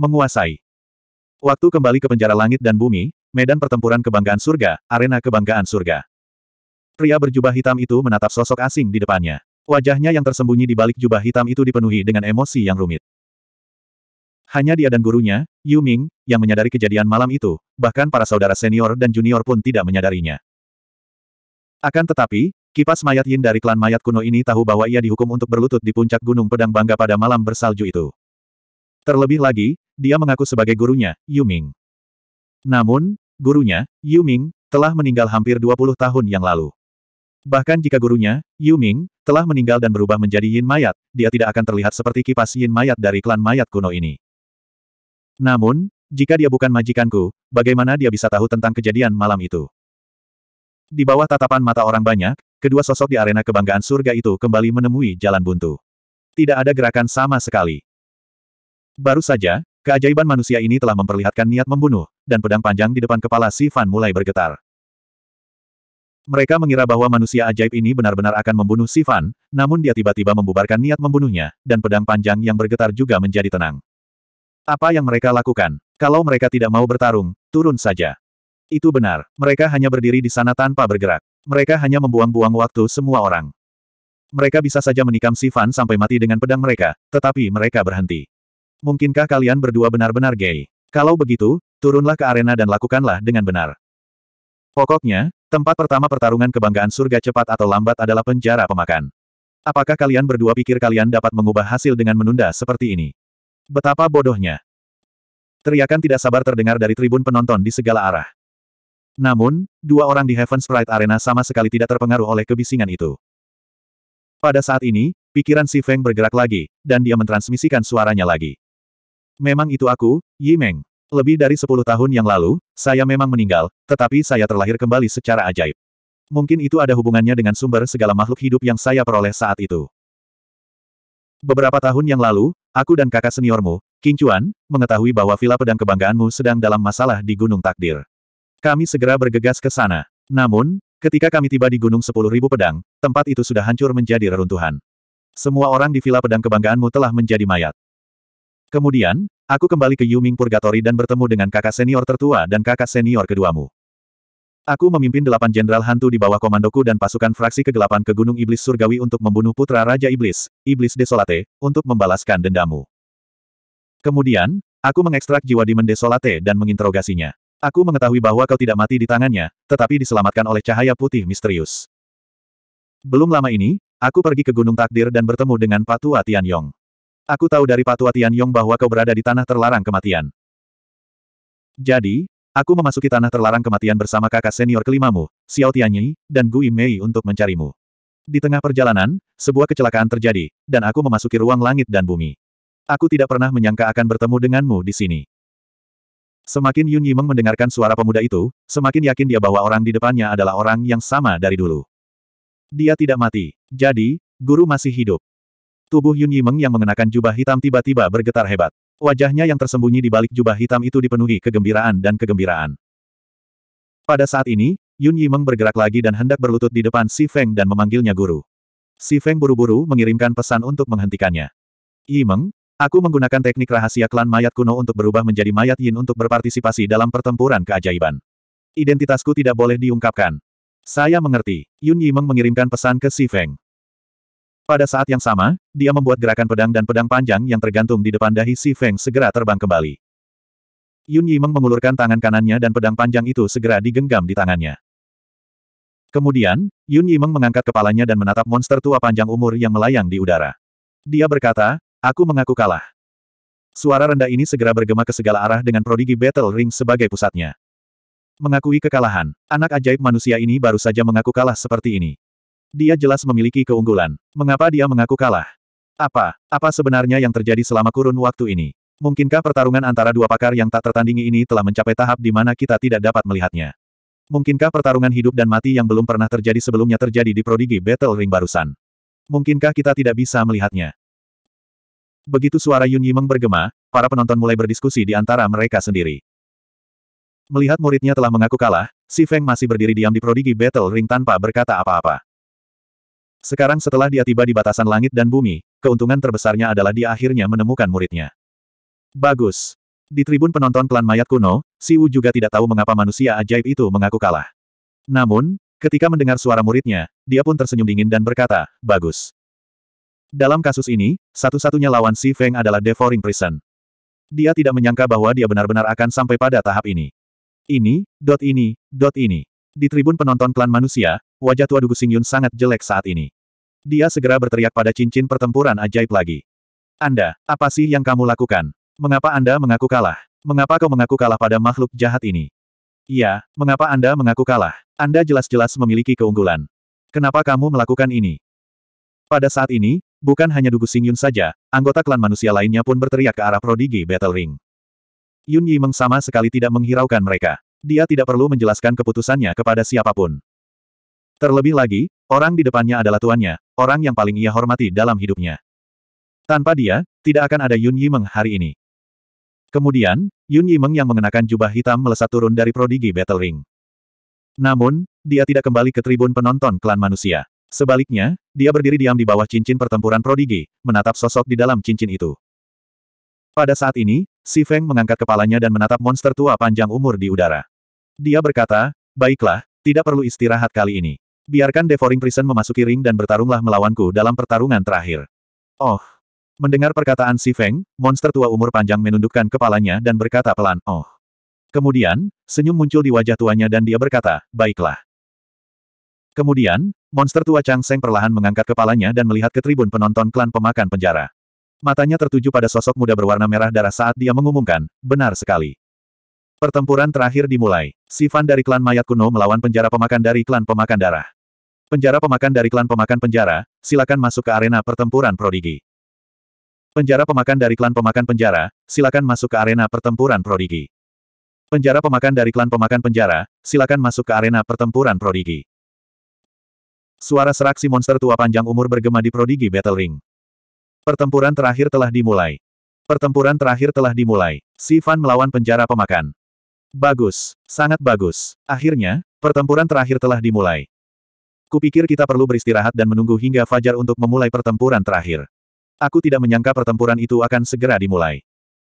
Menguasai. Waktu kembali ke penjara langit dan bumi, medan pertempuran kebanggaan surga, arena kebanggaan surga. Pria berjubah hitam itu menatap sosok asing di depannya. Wajahnya yang tersembunyi di balik jubah hitam itu dipenuhi dengan emosi yang rumit. Hanya dia dan gurunya, Yu Ming, yang menyadari kejadian malam itu, bahkan para saudara senior dan junior pun tidak menyadarinya. Akan tetapi, Kipas mayat Yin dari klan mayat kuno ini tahu bahwa ia dihukum untuk berlutut di puncak gunung pedang bangga pada malam bersalju itu. Terlebih lagi, dia mengaku sebagai gurunya, Yu Ming. Namun, gurunya, Yu Ming, telah meninggal hampir 20 tahun yang lalu. Bahkan jika gurunya, Yu Ming, telah meninggal dan berubah menjadi Yin Mayat, dia tidak akan terlihat seperti kipas Yin Mayat dari klan Mayat kuno ini. Namun, jika dia bukan majikanku, bagaimana dia bisa tahu tentang kejadian malam itu? Di bawah tatapan mata orang banyak, kedua sosok di arena kebanggaan surga itu kembali menemui jalan buntu. Tidak ada gerakan sama sekali. Baru saja, keajaiban manusia ini telah memperlihatkan niat membunuh, dan pedang panjang di depan kepala Si Fan mulai bergetar. Mereka mengira bahwa manusia ajaib ini benar-benar akan membunuh Si Fan, namun dia tiba-tiba membubarkan niat membunuhnya, dan pedang panjang yang bergetar juga menjadi tenang. Apa yang mereka lakukan? Kalau mereka tidak mau bertarung, turun saja. Itu benar, mereka hanya berdiri di sana tanpa bergerak. Mereka hanya membuang-buang waktu semua orang. Mereka bisa saja menikam Sivan sampai mati dengan pedang mereka, tetapi mereka berhenti. Mungkinkah kalian berdua benar-benar gay? Kalau begitu, turunlah ke arena dan lakukanlah dengan benar. Pokoknya, tempat pertama pertarungan kebanggaan surga cepat atau lambat adalah penjara pemakan. Apakah kalian berdua pikir kalian dapat mengubah hasil dengan menunda seperti ini? Betapa bodohnya. Teriakan tidak sabar terdengar dari tribun penonton di segala arah. Namun, dua orang di Heaven's Pride Arena sama sekali tidak terpengaruh oleh kebisingan itu. Pada saat ini, pikiran Si Feng bergerak lagi, dan dia mentransmisikan suaranya lagi. Memang itu aku, Yi Meng. Lebih dari sepuluh tahun yang lalu, saya memang meninggal, tetapi saya terlahir kembali secara ajaib. Mungkin itu ada hubungannya dengan sumber segala makhluk hidup yang saya peroleh saat itu. Beberapa tahun yang lalu, aku dan kakak seniormu, King Chuan, mengetahui bahwa vila pedang kebanggaanmu sedang dalam masalah di Gunung Takdir. Kami segera bergegas ke sana. Namun, ketika kami tiba di Gunung Sepuluh Ribu Pedang, tempat itu sudah hancur menjadi reruntuhan. Semua orang di vila pedang kebanggaanmu telah menjadi mayat. Kemudian, aku kembali ke Yuming Purgatory dan bertemu dengan kakak senior tertua dan kakak senior keduamu. Aku memimpin delapan jenderal hantu di bawah komandoku dan pasukan fraksi kegelapan ke Gunung Iblis Surgawi untuk membunuh putra Raja Iblis, Iblis Desolate, untuk membalaskan dendamu. Kemudian, aku mengekstrak jiwa Demon Desolate dan menginterogasinya. Aku mengetahui bahwa kau tidak mati di tangannya, tetapi diselamatkan oleh cahaya putih misterius. Belum lama ini, aku pergi ke Gunung Takdir dan bertemu dengan Patua Tianyong. Aku tahu dari Patua Yong bahwa kau berada di tanah terlarang kematian. Jadi, aku memasuki tanah terlarang kematian bersama kakak senior kelimamu, Xiao Tianyi, dan Gui Mei untuk mencarimu. Di tengah perjalanan, sebuah kecelakaan terjadi, dan aku memasuki ruang langit dan bumi. Aku tidak pernah menyangka akan bertemu denganmu di sini. Semakin Yun Yimeng mendengarkan suara pemuda itu, semakin yakin dia bahwa orang di depannya adalah orang yang sama dari dulu. Dia tidak mati, jadi, guru masih hidup. Tubuh Yun Yimeng yang mengenakan jubah hitam tiba-tiba bergetar hebat. Wajahnya yang tersembunyi di balik jubah hitam itu dipenuhi kegembiraan dan kegembiraan. Pada saat ini, Yun Yimeng bergerak lagi dan hendak berlutut di depan Si Feng dan memanggilnya guru. Si Feng buru-buru mengirimkan pesan untuk menghentikannya. Yimeng, aku menggunakan teknik rahasia klan mayat kuno untuk berubah menjadi mayat Yin untuk berpartisipasi dalam pertempuran keajaiban. Identitasku tidak boleh diungkapkan. Saya mengerti. Yun Yimeng mengirimkan pesan ke Si Feng. Pada saat yang sama, dia membuat gerakan pedang dan pedang panjang yang tergantung di depan dahi Si Feng segera terbang kembali. Yun Yimeng mengulurkan tangan kanannya dan pedang panjang itu segera digenggam di tangannya. Kemudian, Yun Yimeng mengangkat kepalanya dan menatap monster tua panjang umur yang melayang di udara. Dia berkata, aku mengaku kalah. Suara rendah ini segera bergema ke segala arah dengan prodigi Battle Ring sebagai pusatnya. Mengakui kekalahan, anak ajaib manusia ini baru saja mengaku kalah seperti ini. Dia jelas memiliki keunggulan. Mengapa dia mengaku kalah? Apa, apa sebenarnya yang terjadi selama kurun waktu ini? Mungkinkah pertarungan antara dua pakar yang tak tertandingi ini telah mencapai tahap di mana kita tidak dapat melihatnya? Mungkinkah pertarungan hidup dan mati yang belum pernah terjadi sebelumnya terjadi di Prodigy Battle Ring barusan? Mungkinkah kita tidak bisa melihatnya? Begitu suara Yun Yimeng bergema, para penonton mulai berdiskusi di antara mereka sendiri. Melihat muridnya telah mengaku kalah, Si Feng masih berdiri diam di Prodigy Battle Ring tanpa berkata apa-apa. Sekarang setelah dia tiba di batasan langit dan bumi, keuntungan terbesarnya adalah dia akhirnya menemukan muridnya. Bagus. Di tribun penonton klan mayat kuno, Si Wu juga tidak tahu mengapa manusia ajaib itu mengaku kalah. Namun, ketika mendengar suara muridnya, dia pun tersenyum dingin dan berkata, bagus. Dalam kasus ini, satu-satunya lawan Si Feng adalah Devouring Prison. Dia tidak menyangka bahwa dia benar-benar akan sampai pada tahap ini. Ini, dot ini, dot ini. Di tribun penonton klan manusia, wajah tua Dugu Singyun sangat jelek saat ini. Dia segera berteriak pada cincin pertempuran ajaib lagi. Anda, apa sih yang kamu lakukan? Mengapa Anda mengaku kalah? Mengapa kau mengaku kalah pada makhluk jahat ini? Iya, mengapa Anda mengaku kalah? Anda jelas-jelas memiliki keunggulan. Kenapa kamu melakukan ini? Pada saat ini, bukan hanya Dugu Singyun saja, anggota klan manusia lainnya pun berteriak ke arah Prodigy Battle Ring. Yun Yi sama sekali tidak menghiraukan mereka. Dia tidak perlu menjelaskan keputusannya kepada siapapun. Terlebih lagi, orang di depannya adalah tuannya, orang yang paling ia hormati dalam hidupnya. Tanpa dia, tidak akan ada Yun Yimeng hari ini. Kemudian, Yun Yimeng yang mengenakan jubah hitam melesat turun dari prodigi Battle Ring. Namun, dia tidak kembali ke tribun penonton klan manusia. Sebaliknya, dia berdiri diam di bawah cincin pertempuran prodigi, menatap sosok di dalam cincin itu. Pada saat ini, Si Feng mengangkat kepalanya dan menatap monster tua panjang umur di udara. Dia berkata, baiklah, tidak perlu istirahat kali ini. Biarkan Devoring Prison memasuki ring dan bertarunglah melawanku dalam pertarungan terakhir. Oh. Mendengar perkataan Si Feng, monster tua umur panjang menundukkan kepalanya dan berkata pelan, oh. Kemudian, senyum muncul di wajah tuanya dan dia berkata, baiklah. Kemudian, monster tua Chang Seng perlahan mengangkat kepalanya dan melihat ke tribun penonton klan pemakan penjara. Matanya tertuju pada sosok muda berwarna merah darah saat dia mengumumkan, benar sekali. Pertempuran terakhir dimulai. Sifan dari klan mayat kuno melawan penjara pemakan dari klan pemakan darah. Penjara pemakan dari klan pemakan penjara, silakan masuk ke arena pertempuran prodigi. Penjara pemakan dari klan pemakan penjara, silakan masuk ke arena pertempuran prodigi. Penjara pemakan dari klan pemakan penjara, silakan masuk ke arena pertempuran prodigi. Suara serak si monster tua panjang umur bergema di Prodigi Battle Ring. Pertempuran terakhir telah dimulai. Pertempuran terakhir telah dimulai. Sifan melawan penjara pemakan. Bagus, sangat bagus. Akhirnya, pertempuran terakhir telah dimulai. Kupikir kita perlu beristirahat dan menunggu hingga fajar untuk memulai pertempuran terakhir. Aku tidak menyangka pertempuran itu akan segera dimulai.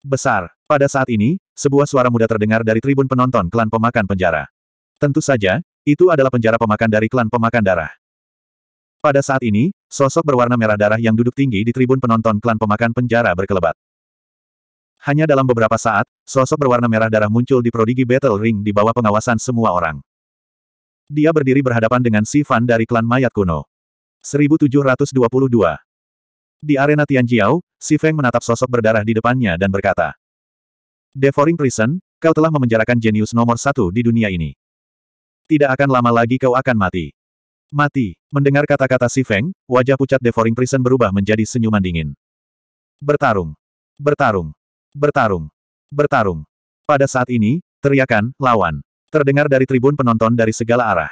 Besar. Pada saat ini, sebuah suara muda terdengar dari tribun penonton klan pemakan penjara. Tentu saja, itu adalah penjara pemakan dari klan pemakan darah. Pada saat ini, sosok berwarna merah darah yang duduk tinggi di tribun penonton klan pemakan penjara berkelebat. Hanya dalam beberapa saat, sosok berwarna merah darah muncul di Prodigy Battle Ring di bawah pengawasan semua orang. Dia berdiri berhadapan dengan Si dari klan mayat kuno. 1722 Di arena Tianjiao, Sifeng menatap sosok berdarah di depannya dan berkata, Devouring Prison, kau telah memenjarakan jenius nomor satu di dunia ini. Tidak akan lama lagi kau akan mati. Mati. Mendengar kata-kata Si Feng, wajah pucat Devouring Prison berubah menjadi senyuman dingin. Bertarung. Bertarung. Bertarung. Bertarung. Pada saat ini, teriakan, lawan. Terdengar dari tribun penonton dari segala arah.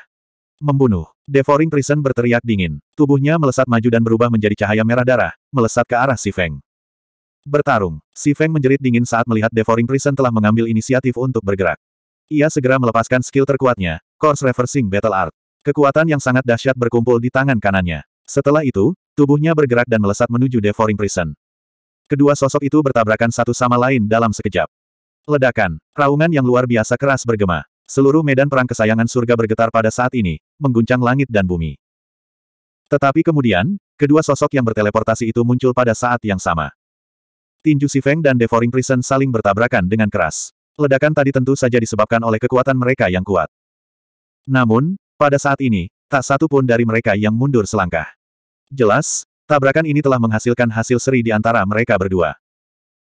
Membunuh. Devouring Prison berteriak dingin. Tubuhnya melesat maju dan berubah menjadi cahaya merah darah, melesat ke arah Si Feng. Bertarung. Si Feng menjerit dingin saat melihat Devouring Prison telah mengambil inisiatif untuk bergerak. Ia segera melepaskan skill terkuatnya, Course Reversing Battle Art. Kekuatan yang sangat dahsyat berkumpul di tangan kanannya. Setelah itu, tubuhnya bergerak dan melesat menuju Devouring Prison. Kedua sosok itu bertabrakan satu sama lain dalam sekejap. Ledakan, raungan yang luar biasa keras bergema. Seluruh medan perang kesayangan surga bergetar pada saat ini, mengguncang langit dan bumi. Tetapi kemudian, kedua sosok yang berteleportasi itu muncul pada saat yang sama. Tinju Sifeng dan Devouring Prison saling bertabrakan dengan keras. Ledakan tadi tentu saja disebabkan oleh kekuatan mereka yang kuat. Namun, pada saat ini, tak satu pun dari mereka yang mundur selangkah. Jelas, Tabrakan ini telah menghasilkan hasil seri di antara mereka berdua.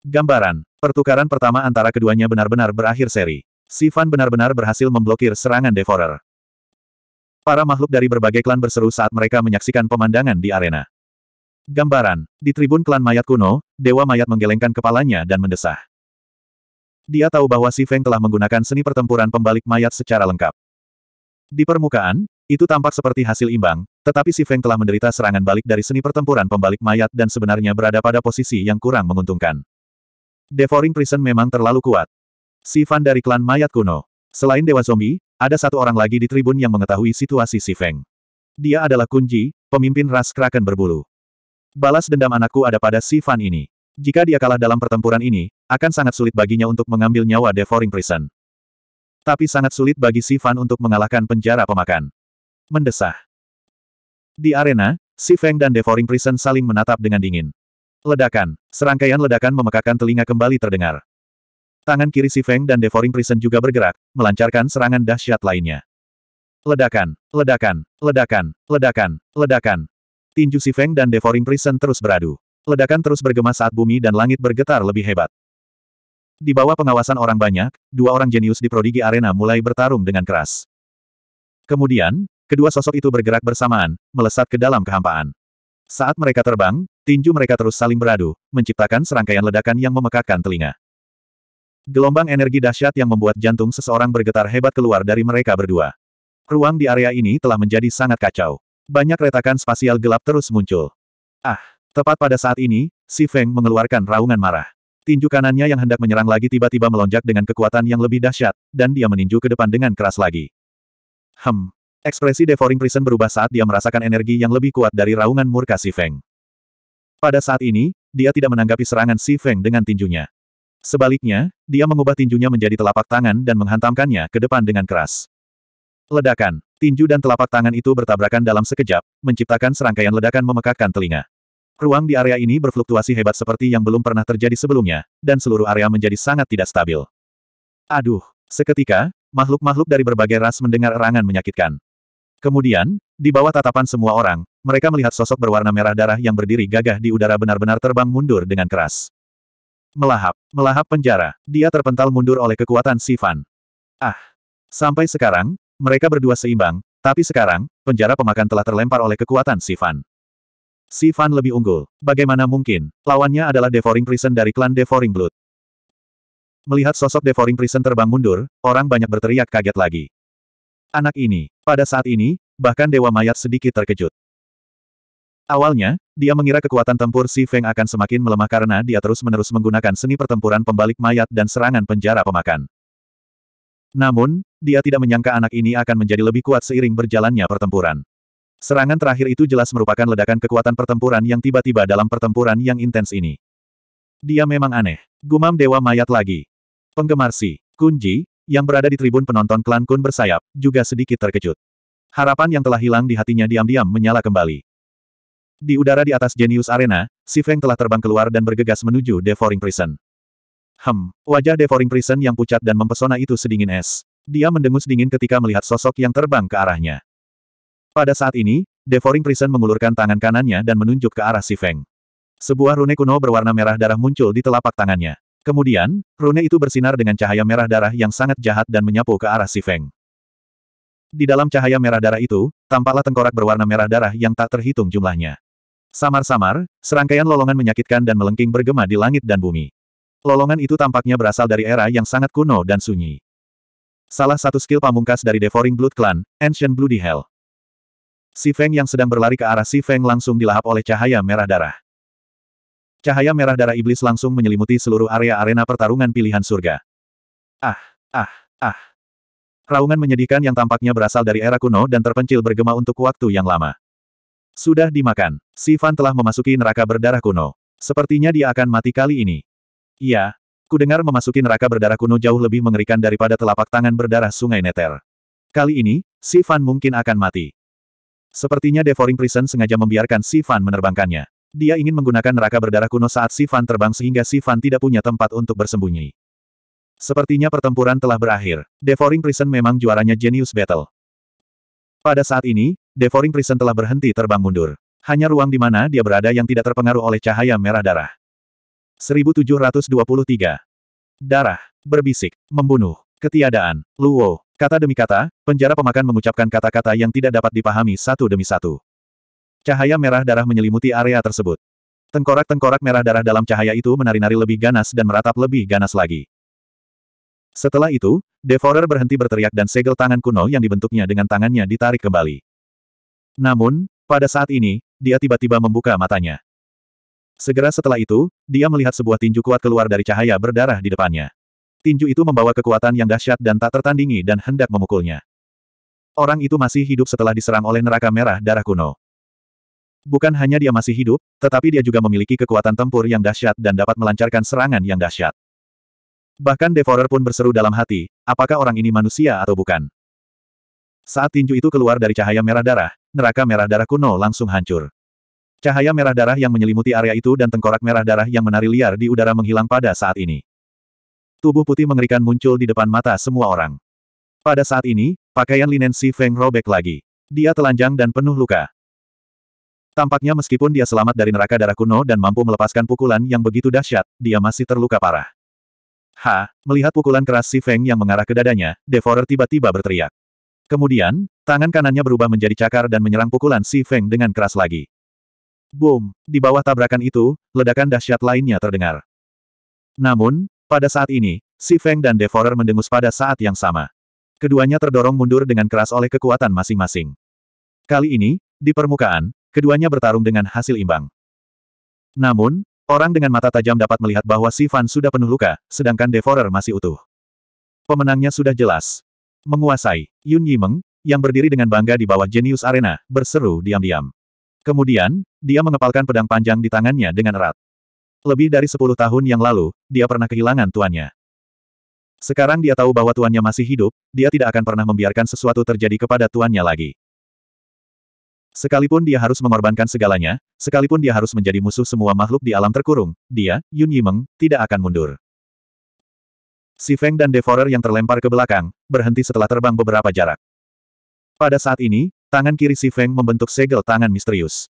Gambaran. Pertukaran pertama antara keduanya benar-benar berakhir seri. Sifan benar-benar berhasil memblokir serangan Devorer. Para makhluk dari berbagai klan berseru saat mereka menyaksikan pemandangan di arena. Gambaran. Di tribun klan mayat kuno, Dewa Mayat menggelengkan kepalanya dan mendesah. Dia tahu bahwa Si Feng telah menggunakan seni pertempuran pembalik mayat secara lengkap. Di permukaan, itu tampak seperti hasil imbang, tetapi si Feng telah menderita serangan balik dari seni pertempuran pembalik mayat dan sebenarnya berada pada posisi yang kurang menguntungkan. Devouring Prison memang terlalu kuat. Si Fan dari klan mayat kuno. Selain Dewa Zombie, ada satu orang lagi di tribun yang mengetahui situasi si Feng. Dia adalah Kunji, pemimpin ras Kraken berbulu. Balas dendam anakku ada pada si Fan ini. Jika dia kalah dalam pertempuran ini, akan sangat sulit baginya untuk mengambil nyawa Devouring Prison. Tapi sangat sulit bagi Si Fan untuk mengalahkan penjara pemakan. Mendesah. Di arena, Si Feng dan Devouring Prison saling menatap dengan dingin. Ledakan. Serangkaian ledakan memekakan telinga kembali terdengar. Tangan kiri Si Feng dan Devouring Prison juga bergerak, melancarkan serangan dahsyat lainnya. Ledakan, ledakan, ledakan, ledakan, ledakan. Tinju Si Feng dan Devouring Prison terus beradu. Ledakan terus bergema saat bumi dan langit bergetar lebih hebat. Di bawah pengawasan orang banyak, dua orang jenius di Prodigi Arena mulai bertarung dengan keras. Kemudian, Kedua sosok itu bergerak bersamaan, melesat ke dalam kehampaan. Saat mereka terbang, tinju mereka terus saling beradu, menciptakan serangkaian ledakan yang memekakkan telinga. Gelombang energi dahsyat yang membuat jantung seseorang bergetar hebat keluar dari mereka berdua. Ruang di area ini telah menjadi sangat kacau. Banyak retakan spasial gelap terus muncul. Ah, tepat pada saat ini, Si Feng mengeluarkan raungan marah. Tinju kanannya yang hendak menyerang lagi tiba-tiba melonjak dengan kekuatan yang lebih dahsyat, dan dia meninju ke depan dengan keras lagi. Hem, Ekspresi Devouring Prison berubah saat dia merasakan energi yang lebih kuat dari raungan murka Si Feng. Pada saat ini, dia tidak menanggapi serangan Si Feng dengan tinjunya. Sebaliknya, dia mengubah tinjunya menjadi telapak tangan dan menghantamkannya ke depan dengan keras. Ledakan, tinju dan telapak tangan itu bertabrakan dalam sekejap, menciptakan serangkaian ledakan memekakkan telinga. Ruang di area ini berfluktuasi hebat seperti yang belum pernah terjadi sebelumnya, dan seluruh area menjadi sangat tidak stabil. Aduh, seketika, makhluk-makhluk dari berbagai ras mendengar erangan menyakitkan. Kemudian, di bawah tatapan semua orang, mereka melihat sosok berwarna merah darah yang berdiri gagah di udara benar-benar terbang mundur dengan keras. Melahap, melahap penjara, dia terpental mundur oleh kekuatan Sivan. Ah! Sampai sekarang, mereka berdua seimbang, tapi sekarang, penjara pemakan telah terlempar oleh kekuatan Sivan. Sivan lebih unggul, bagaimana mungkin, lawannya adalah Devoring Prison dari klan Devoring Blood. Melihat sosok Devoring Prison terbang mundur, orang banyak berteriak kaget lagi anak ini. Pada saat ini, bahkan Dewa Mayat sedikit terkejut. Awalnya, dia mengira kekuatan tempur Si Feng akan semakin melemah karena dia terus-menerus menggunakan seni pertempuran pembalik mayat dan serangan penjara pemakan. Namun, dia tidak menyangka anak ini akan menjadi lebih kuat seiring berjalannya pertempuran. Serangan terakhir itu jelas merupakan ledakan kekuatan pertempuran yang tiba-tiba dalam pertempuran yang intens ini. Dia memang aneh. Gumam Dewa Mayat lagi. Penggemar Si, Kunji, yang berada di tribun penonton klan Kun bersayap, juga sedikit terkejut. Harapan yang telah hilang di hatinya diam-diam menyala kembali. Di udara di atas Genius Arena, Si Feng telah terbang keluar dan bergegas menuju Devouring Prison. Hem, wajah Devouring Prison yang pucat dan mempesona itu sedingin es. Dia mendengus dingin ketika melihat sosok yang terbang ke arahnya. Pada saat ini, Devouring Prison mengulurkan tangan kanannya dan menunjuk ke arah Si Feng. Sebuah rune kuno berwarna merah darah muncul di telapak tangannya. Kemudian, rune itu bersinar dengan cahaya merah darah yang sangat jahat dan menyapu ke arah si Feng. Di dalam cahaya merah darah itu, tampaklah tengkorak berwarna merah darah yang tak terhitung jumlahnya. Samar-samar, serangkaian lolongan menyakitkan dan melengking bergema di langit dan bumi. Lolongan itu tampaknya berasal dari era yang sangat kuno dan sunyi. Salah satu skill pamungkas dari Devouring Blood Clan, Ancient Bloody Hell. Si Feng yang sedang berlari ke arah Si Feng langsung dilahap oleh cahaya merah darah. Cahaya merah darah iblis langsung menyelimuti seluruh area arena pertarungan pilihan surga. Ah, ah, ah. Raungan menyedihkan yang tampaknya berasal dari era kuno dan terpencil bergema untuk waktu yang lama. Sudah dimakan, Sivan telah memasuki neraka berdarah kuno. Sepertinya dia akan mati kali ini. Iya, kudengar memasuki neraka berdarah kuno jauh lebih mengerikan daripada telapak tangan berdarah sungai Neter. Kali ini, Sivan mungkin akan mati. Sepertinya Devouring Prison sengaja membiarkan Sivan menerbangkannya. Dia ingin menggunakan neraka berdarah kuno saat Sivan terbang sehingga Sivan tidak punya tempat untuk bersembunyi. Sepertinya pertempuran telah berakhir. Devouring Prison memang juaranya Genius Battle. Pada saat ini, Devouring Prison telah berhenti terbang mundur. Hanya ruang di mana dia berada yang tidak terpengaruh oleh cahaya merah darah. 1723. Darah. Berbisik. Membunuh. Ketiadaan. Luo. Kata demi kata, penjara pemakan mengucapkan kata-kata yang tidak dapat dipahami satu demi satu. Cahaya merah darah menyelimuti area tersebut. Tengkorak-tengkorak merah darah dalam cahaya itu menari-nari lebih ganas dan meratap lebih ganas lagi. Setelah itu, Devorer berhenti berteriak dan segel tangan kuno yang dibentuknya dengan tangannya ditarik kembali. Namun, pada saat ini, dia tiba-tiba membuka matanya. Segera setelah itu, dia melihat sebuah tinju kuat keluar dari cahaya berdarah di depannya. Tinju itu membawa kekuatan yang dahsyat dan tak tertandingi dan hendak memukulnya. Orang itu masih hidup setelah diserang oleh neraka merah darah kuno. Bukan hanya dia masih hidup, tetapi dia juga memiliki kekuatan tempur yang dahsyat dan dapat melancarkan serangan yang dahsyat. Bahkan Devorer pun berseru dalam hati, apakah orang ini manusia atau bukan. Saat tinju itu keluar dari cahaya merah darah, neraka merah darah kuno langsung hancur. Cahaya merah darah yang menyelimuti area itu dan tengkorak merah darah yang menari liar di udara menghilang pada saat ini. Tubuh putih mengerikan muncul di depan mata semua orang. Pada saat ini, pakaian linen si Feng robek lagi. Dia telanjang dan penuh luka. Tampaknya meskipun dia selamat dari neraka darah kuno dan mampu melepaskan pukulan yang begitu dahsyat, dia masih terluka parah. Ha, melihat pukulan keras si Feng yang mengarah ke dadanya, Devorer tiba-tiba berteriak. Kemudian, tangan kanannya berubah menjadi cakar dan menyerang pukulan si Feng dengan keras lagi. Boom! Di bawah tabrakan itu, ledakan dahsyat lainnya terdengar. Namun, pada saat ini, si Feng dan Devorer mendengus pada saat yang sama. Keduanya terdorong mundur dengan keras oleh kekuatan masing-masing. Kali ini, di permukaan, keduanya bertarung dengan hasil imbang. Namun, orang dengan mata tajam dapat melihat bahwa Sivan sudah penuh luka, sedangkan Devorer masih utuh. Pemenangnya sudah jelas. Menguasai, Yun Yimeng, yang berdiri dengan bangga di bawah Genius Arena, berseru diam-diam. Kemudian, dia mengepalkan pedang panjang di tangannya dengan erat. Lebih dari sepuluh tahun yang lalu, dia pernah kehilangan tuannya. Sekarang dia tahu bahwa tuannya masih hidup, dia tidak akan pernah membiarkan sesuatu terjadi kepada tuannya lagi. Sekalipun dia harus mengorbankan segalanya, sekalipun dia harus menjadi musuh semua makhluk di alam terkurung, dia, Yun Yimeng, tidak akan mundur. Si Feng dan Devorer yang terlempar ke belakang, berhenti setelah terbang beberapa jarak. Pada saat ini, tangan kiri Si Feng membentuk segel tangan misterius.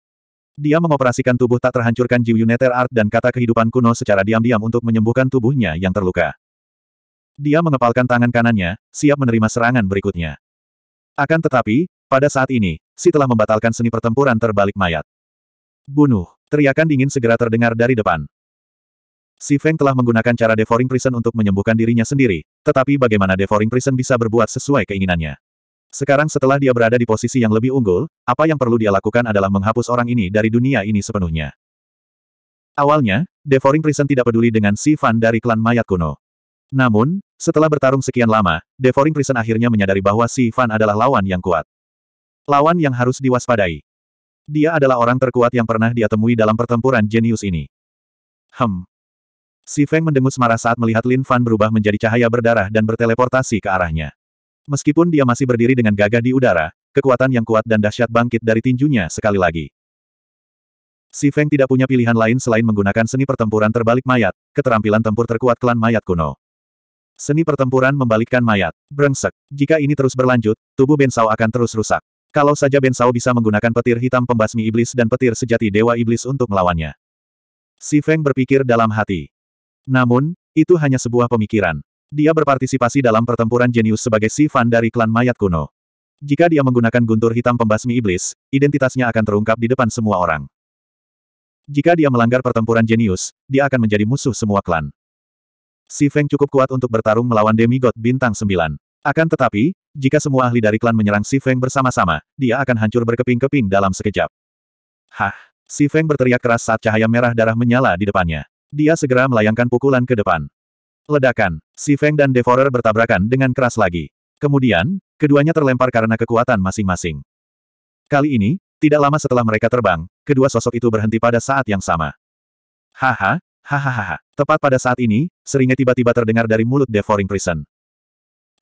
Dia mengoperasikan tubuh tak terhancurkan Yuneter Art dan kata kehidupan kuno secara diam-diam untuk menyembuhkan tubuhnya yang terluka. Dia mengepalkan tangan kanannya, siap menerima serangan berikutnya. Akan tetapi, pada saat ini, Si telah membatalkan seni pertempuran terbalik mayat. Bunuh! Teriakan dingin segera terdengar dari depan. Si Feng telah menggunakan cara devouring prison untuk menyembuhkan dirinya sendiri, tetapi bagaimana devouring prison bisa berbuat sesuai keinginannya. Sekarang setelah dia berada di posisi yang lebih unggul, apa yang perlu dia lakukan adalah menghapus orang ini dari dunia ini sepenuhnya. Awalnya, devouring prison tidak peduli dengan Si Fan dari klan mayat kuno. Namun, setelah bertarung sekian lama, devouring prison akhirnya menyadari bahwa Si Fan adalah lawan yang kuat. Lawan yang harus diwaspadai. Dia adalah orang terkuat yang pernah dia temui dalam pertempuran jenius ini. Hem. Si Feng mendengus marah saat melihat Lin Fan berubah menjadi cahaya berdarah dan berteleportasi ke arahnya. Meskipun dia masih berdiri dengan gagah di udara, kekuatan yang kuat dan dahsyat bangkit dari tinjunya sekali lagi. Si Feng tidak punya pilihan lain selain menggunakan seni pertempuran terbalik mayat, keterampilan tempur terkuat klan mayat kuno. Seni pertempuran membalikkan mayat. Brengsek. Jika ini terus berlanjut, tubuh Bensau akan terus rusak. Kalau saja Ben Sao bisa menggunakan petir hitam pembasmi iblis dan petir sejati dewa iblis untuk melawannya. Si Feng berpikir dalam hati. Namun, itu hanya sebuah pemikiran. Dia berpartisipasi dalam pertempuran jenius sebagai Si Fan dari klan mayat kuno. Jika dia menggunakan guntur hitam pembasmi iblis, identitasnya akan terungkap di depan semua orang. Jika dia melanggar pertempuran jenius, dia akan menjadi musuh semua klan. Si Feng cukup kuat untuk bertarung melawan demigod bintang 9. Akan tetapi, jika semua ahli dari klan menyerang Si Feng bersama-sama, dia akan hancur berkeping-keping dalam sekejap. Hah! Si Feng berteriak keras saat cahaya merah darah menyala di depannya. Dia segera melayangkan pukulan ke depan. Ledakan, Si Feng dan Devorer bertabrakan dengan keras lagi. Kemudian, keduanya terlempar karena kekuatan masing-masing. Kali ini, tidak lama setelah mereka terbang, kedua sosok itu berhenti pada saat yang sama. Haha, hahaha. Tepat pada saat ini, seringnya tiba-tiba terdengar dari mulut Devouring Prison.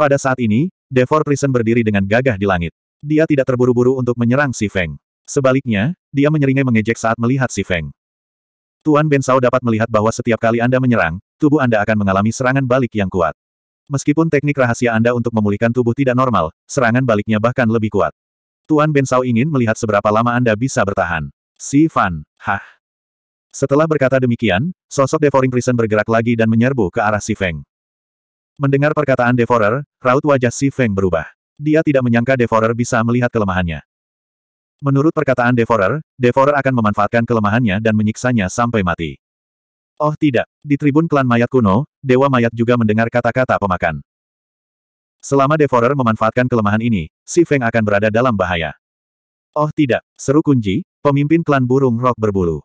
Pada saat ini, Devor Prison berdiri dengan gagah di langit. Dia tidak terburu-buru untuk menyerang si Feng. Sebaliknya, dia menyeringai mengejek saat melihat si Feng. Tuan Bensau dapat melihat bahwa setiap kali Anda menyerang, tubuh Anda akan mengalami serangan balik yang kuat. Meskipun teknik rahasia Anda untuk memulihkan tubuh tidak normal, serangan baliknya bahkan lebih kuat. Tuan Bensau ingin melihat seberapa lama Anda bisa bertahan. Si Fan, hah. Setelah berkata demikian, sosok Devouring Prison bergerak lagi dan menyerbu ke arah si Feng. Mendengar perkataan Devorer, raut wajah Si Feng berubah. Dia tidak menyangka Devorer bisa melihat kelemahannya. Menurut perkataan Devorer, Devorer akan memanfaatkan kelemahannya dan menyiksanya sampai mati. Oh tidak, di tribun klan mayat kuno, Dewa Mayat juga mendengar kata-kata pemakan. Selama Devorer memanfaatkan kelemahan ini, Si Feng akan berada dalam bahaya. Oh tidak, seru Kunji, pemimpin klan burung rok berbulu.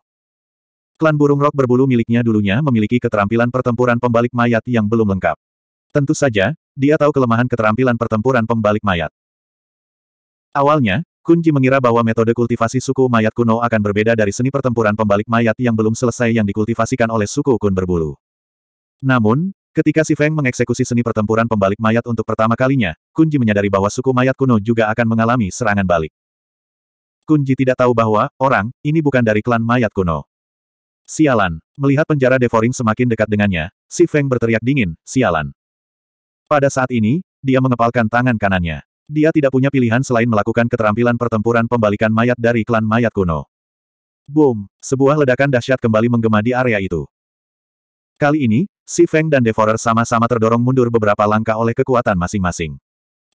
Klan burung rok berbulu miliknya dulunya memiliki keterampilan pertempuran pembalik mayat yang belum lengkap. Tentu saja, dia tahu kelemahan keterampilan pertempuran pembalik mayat. Awalnya, Kunji mengira bahwa metode kultivasi suku mayat kuno akan berbeda dari seni pertempuran pembalik mayat yang belum selesai yang dikultivasikan oleh suku Kun berbulu. Namun, ketika Si Feng mengeksekusi seni pertempuran pembalik mayat untuk pertama kalinya, Kunji menyadari bahwa suku mayat kuno juga akan mengalami serangan balik. Kunji tidak tahu bahwa, orang, ini bukan dari klan mayat kuno. Sialan. Melihat penjara Devoring semakin dekat dengannya, Si Feng berteriak dingin, sialan. Pada saat ini, dia mengepalkan tangan kanannya. Dia tidak punya pilihan selain melakukan keterampilan pertempuran pembalikan mayat dari klan mayat kuno. Boom! Sebuah ledakan dahsyat kembali menggema di area itu. Kali ini, Si Feng dan Devorer sama-sama terdorong mundur beberapa langkah oleh kekuatan masing-masing.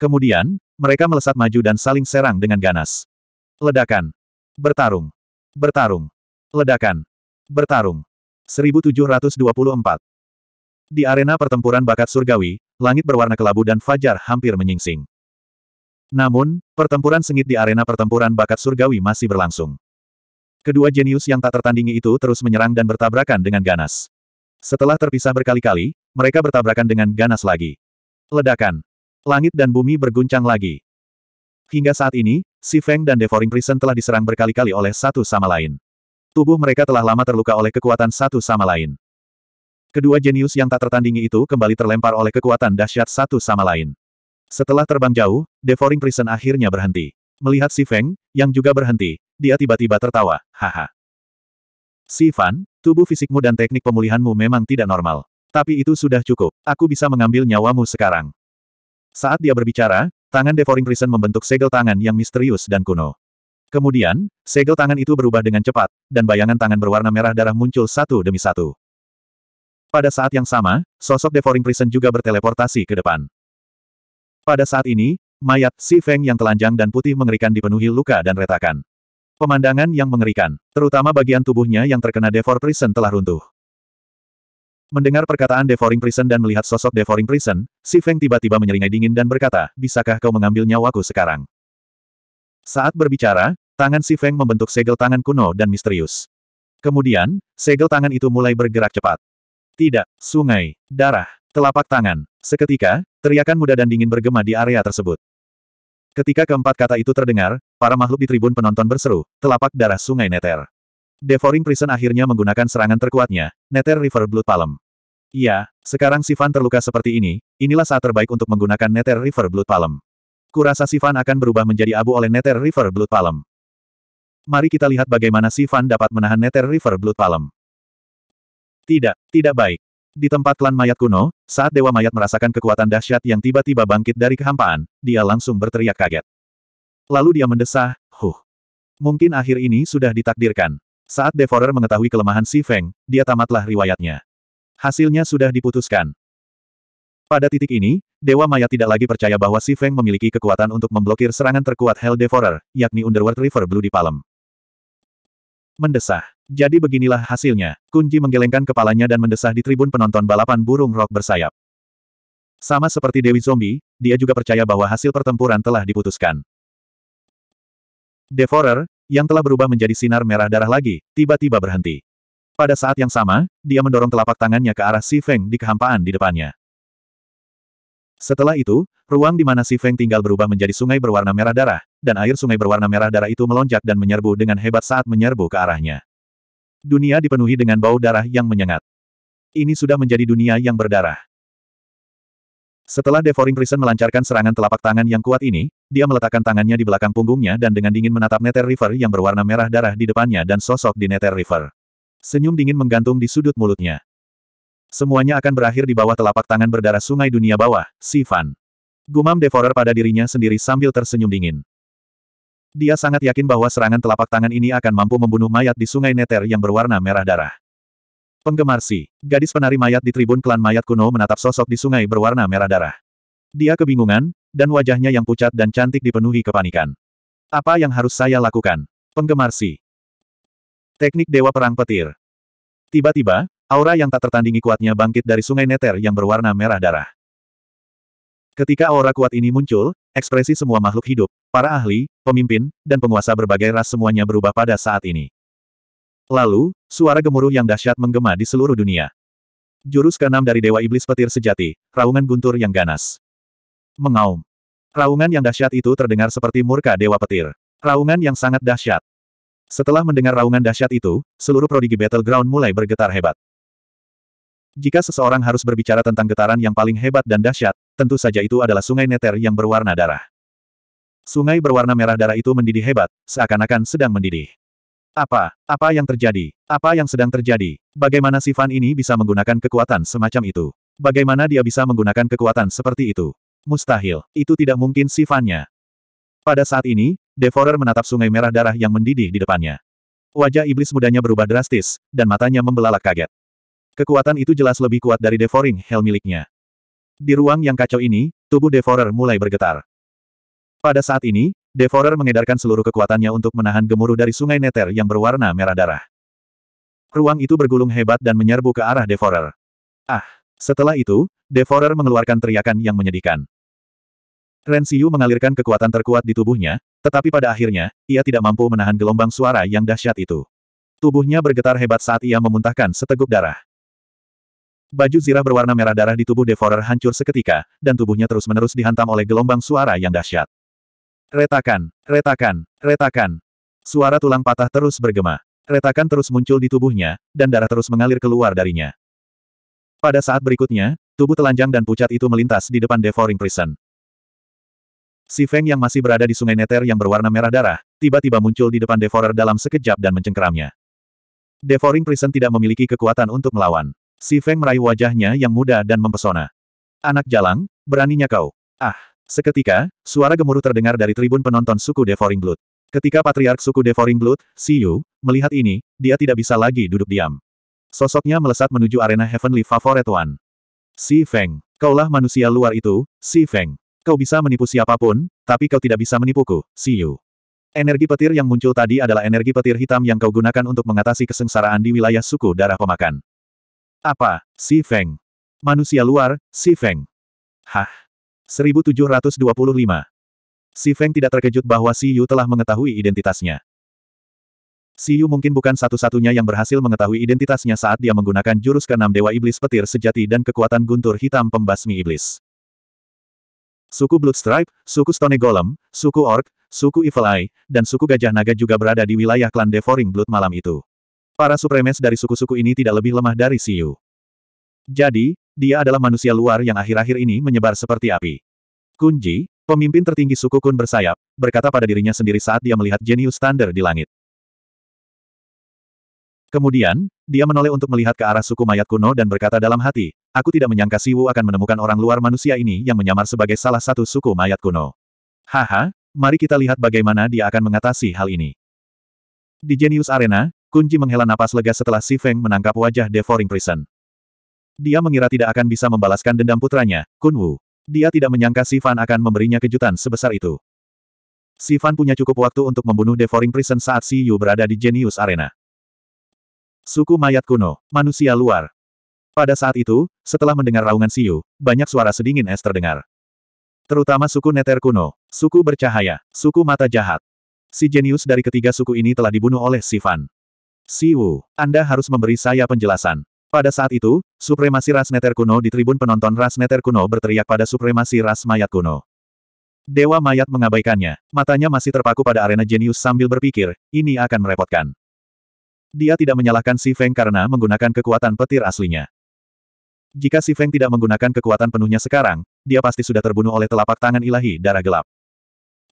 Kemudian, mereka melesat maju dan saling serang dengan ganas. Ledakan. Bertarung. Bertarung. Ledakan. Bertarung. 1724. Di arena pertempuran bakat surgawi, langit berwarna kelabu dan fajar hampir menyingsing. Namun, pertempuran sengit di arena pertempuran bakat surgawi masih berlangsung. Kedua jenius yang tak tertandingi itu terus menyerang dan bertabrakan dengan ganas. Setelah terpisah berkali-kali, mereka bertabrakan dengan ganas lagi. Ledakan. Langit dan bumi berguncang lagi. Hingga saat ini, Si Feng dan Devouring Prison telah diserang berkali-kali oleh satu sama lain. Tubuh mereka telah lama terluka oleh kekuatan satu sama lain. Kedua jenius yang tak tertandingi itu kembali terlempar oleh kekuatan dahsyat satu sama lain. Setelah terbang jauh, Devouring Prison akhirnya berhenti. Melihat si Feng, yang juga berhenti, dia tiba-tiba tertawa, haha. Si Fan, tubuh fisikmu dan teknik pemulihanmu memang tidak normal. Tapi itu sudah cukup, aku bisa mengambil nyawamu sekarang. Saat dia berbicara, tangan Devouring Prison membentuk segel tangan yang misterius dan kuno. Kemudian, segel tangan itu berubah dengan cepat, dan bayangan tangan berwarna merah darah muncul satu demi satu. Pada saat yang sama, sosok Devouring Prison juga berteleportasi ke depan. Pada saat ini, mayat Si Feng yang telanjang dan putih mengerikan dipenuhi luka dan retakan. Pemandangan yang mengerikan, terutama bagian tubuhnya yang terkena Devouring Prison telah runtuh. Mendengar perkataan Devouring Prison dan melihat sosok Devouring Prison, Si Feng tiba-tiba menyeringai dingin dan berkata, bisakah kau mengambil nyawaku sekarang? Saat berbicara, tangan Si Feng membentuk segel tangan kuno dan misterius. Kemudian, segel tangan itu mulai bergerak cepat. Tidak, sungai, darah, telapak tangan. Seketika, teriakan muda dan dingin bergema di area tersebut. Ketika keempat kata itu terdengar, para makhluk di tribun penonton berseru, telapak darah sungai Neter. Devouring Prison akhirnya menggunakan serangan terkuatnya, Neter River Blood Palm. Ya, sekarang Sivan terluka seperti ini, inilah saat terbaik untuk menggunakan Neter River Blood Palm. Kurasa Sivan akan berubah menjadi abu oleh Neter River Blood Palm. Mari kita lihat bagaimana Sivan dapat menahan Neter River Blood Palm. Tidak, tidak baik. Di tempat klan mayat kuno, saat Dewa Mayat merasakan kekuatan dahsyat yang tiba-tiba bangkit dari kehampaan, dia langsung berteriak kaget. Lalu dia mendesah, huh. Mungkin akhir ini sudah ditakdirkan. Saat Devorer mengetahui kelemahan Si Feng, dia tamatlah riwayatnya. Hasilnya sudah diputuskan. Pada titik ini, Dewa Maya tidak lagi percaya bahwa Si Feng memiliki kekuatan untuk memblokir serangan terkuat Hell Devorer, yakni Underworld River Blue di Palem. Mendesah. Jadi beginilah hasilnya. Kunji menggelengkan kepalanya dan mendesah di tribun penonton balapan burung rok bersayap. Sama seperti Dewi Zombie, dia juga percaya bahwa hasil pertempuran telah diputuskan. Devorer, yang telah berubah menjadi sinar merah darah lagi, tiba-tiba berhenti. Pada saat yang sama, dia mendorong telapak tangannya ke arah Si Feng di kehampaan di depannya. Setelah itu, ruang di mana Si Feng tinggal berubah menjadi sungai berwarna merah darah, dan air sungai berwarna merah darah itu melonjak dan menyerbu dengan hebat saat menyerbu ke arahnya. Dunia dipenuhi dengan bau darah yang menyengat. Ini sudah menjadi dunia yang berdarah. Setelah Devoring Prison melancarkan serangan telapak tangan yang kuat ini, dia meletakkan tangannya di belakang punggungnya dan dengan dingin menatap Nether River yang berwarna merah darah di depannya dan sosok di Nether River. Senyum dingin menggantung di sudut mulutnya. Semuanya akan berakhir di bawah telapak tangan berdarah sungai dunia bawah, Sifan. Gumam Devorer pada dirinya sendiri sambil tersenyum dingin. Dia sangat yakin bahwa serangan telapak tangan ini akan mampu membunuh mayat di sungai Neter yang berwarna merah darah. Penggemar Si, gadis penari mayat di tribun klan mayat kuno menatap sosok di sungai berwarna merah darah. Dia kebingungan, dan wajahnya yang pucat dan cantik dipenuhi kepanikan. Apa yang harus saya lakukan? Penggemar Si. Teknik Dewa Perang Petir. Tiba-tiba, aura yang tak tertandingi kuatnya bangkit dari sungai Neter yang berwarna merah darah. Ketika aura kuat ini muncul, Ekspresi semua makhluk hidup, para ahli, pemimpin, dan penguasa berbagai ras semuanya berubah pada saat ini. Lalu, suara gemuruh yang dahsyat menggema di seluruh dunia. Jurus keenam dari Dewa Iblis Petir Sejati, raungan guntur yang ganas. Mengaum. Raungan yang dahsyat itu terdengar seperti murka Dewa Petir. Raungan yang sangat dahsyat. Setelah mendengar raungan dahsyat itu, seluruh prodigi battleground mulai bergetar hebat. Jika seseorang harus berbicara tentang getaran yang paling hebat dan dahsyat, tentu saja itu adalah sungai neter yang berwarna darah. Sungai berwarna merah darah itu mendidih hebat, seakan-akan sedang mendidih. Apa? Apa yang terjadi? Apa yang sedang terjadi? Bagaimana si ini bisa menggunakan kekuatan semacam itu? Bagaimana dia bisa menggunakan kekuatan seperti itu? Mustahil, itu tidak mungkin sifatnya. Pada saat ini, Devorer menatap sungai merah darah yang mendidih di depannya. Wajah iblis mudanya berubah drastis, dan matanya membelalak kaget. Kekuatan itu jelas lebih kuat dari Devoring Hell miliknya. Di ruang yang kacau ini, tubuh Devorer mulai bergetar. Pada saat ini, Devorer mengedarkan seluruh kekuatannya untuk menahan gemuruh dari sungai Neter yang berwarna merah darah. Ruang itu bergulung hebat dan menyerbu ke arah Devorer. Ah! Setelah itu, Devorer mengeluarkan teriakan yang menyedihkan. Siu mengalirkan kekuatan terkuat di tubuhnya, tetapi pada akhirnya, ia tidak mampu menahan gelombang suara yang dahsyat itu. Tubuhnya bergetar hebat saat ia memuntahkan seteguk darah. Baju zirah berwarna merah darah di tubuh Devorer hancur seketika, dan tubuhnya terus-menerus dihantam oleh gelombang suara yang dahsyat. Retakan, retakan, retakan. Suara tulang patah terus bergema. Retakan terus muncul di tubuhnya, dan darah terus mengalir keluar darinya. Pada saat berikutnya, tubuh telanjang dan pucat itu melintas di depan Devouring Prison. Si Feng yang masih berada di sungai Neter yang berwarna merah darah, tiba-tiba muncul di depan Devorer dalam sekejap dan mencengkeramnya. Devouring Prison tidak memiliki kekuatan untuk melawan. Si Feng meraih wajahnya yang muda dan mempesona. Anak jalang, beraninya kau. Ah! Seketika, suara gemuruh terdengar dari tribun penonton suku Devouring Blood. Ketika Patriark suku Devouring Blood, Si Yu, melihat ini, dia tidak bisa lagi duduk diam. Sosoknya melesat menuju arena Heavenly Favorite One. Si Feng, kaulah manusia luar itu, Si Feng. Kau bisa menipu siapapun, tapi kau tidak bisa menipuku, Si Yu. Energi petir yang muncul tadi adalah energi petir hitam yang kau gunakan untuk mengatasi kesengsaraan di wilayah suku darah pemakan. Apa? Si Feng. Manusia luar, Si Feng. Hah? 1725. Si Feng tidak terkejut bahwa Si Yu telah mengetahui identitasnya. Si Yu mungkin bukan satu-satunya yang berhasil mengetahui identitasnya saat dia menggunakan jurus keenam Dewa Iblis Petir Sejati dan kekuatan guntur hitam pembasmi iblis. Suku Bloodstripe, suku Stone Golem, suku Orc, suku Evil Eye, dan suku Gajah Naga juga berada di wilayah klan Devouring Blood malam itu. Para supremes dari suku-suku ini tidak lebih lemah dari Siu. Jadi, dia adalah manusia luar yang akhir-akhir ini menyebar seperti api. Kunji, pemimpin tertinggi suku Kun bersayap, berkata pada dirinya sendiri saat dia melihat jenius standar di langit. Kemudian, dia menoleh untuk melihat ke arah suku mayat kuno dan berkata dalam hati, aku tidak menyangka Siwu akan menemukan orang luar manusia ini yang menyamar sebagai salah satu suku mayat kuno. Haha, mari kita lihat bagaimana dia akan mengatasi hal ini. Di Genius Arena, Kunji menghela napas lega setelah Si Feng menangkap wajah Devouring Prison. Dia mengira tidak akan bisa membalaskan dendam putranya, Kun Wu. Dia tidak menyangka Si Fan akan memberinya kejutan sebesar itu. Si Fan punya cukup waktu untuk membunuh Devouring Prison saat Si Yu berada di Genius Arena. Suku mayat kuno, manusia luar. Pada saat itu, setelah mendengar raungan Si Yu, banyak suara sedingin es terdengar. Terutama suku Neter kuno, suku bercahaya, suku mata jahat. Si jenius dari ketiga suku ini telah dibunuh oleh Sifan. Siwu, Anda harus memberi saya penjelasan. Pada saat itu, supremasi ras neter kuno di tribun penonton ras neter kuno berteriak pada supremasi ras mayat kuno. Dewa mayat mengabaikannya, matanya masih terpaku pada arena jenius sambil berpikir, ini akan merepotkan. Dia tidak menyalahkan Si Feng karena menggunakan kekuatan petir aslinya. Jika Si Feng tidak menggunakan kekuatan penuhnya sekarang, dia pasti sudah terbunuh oleh telapak tangan ilahi darah gelap.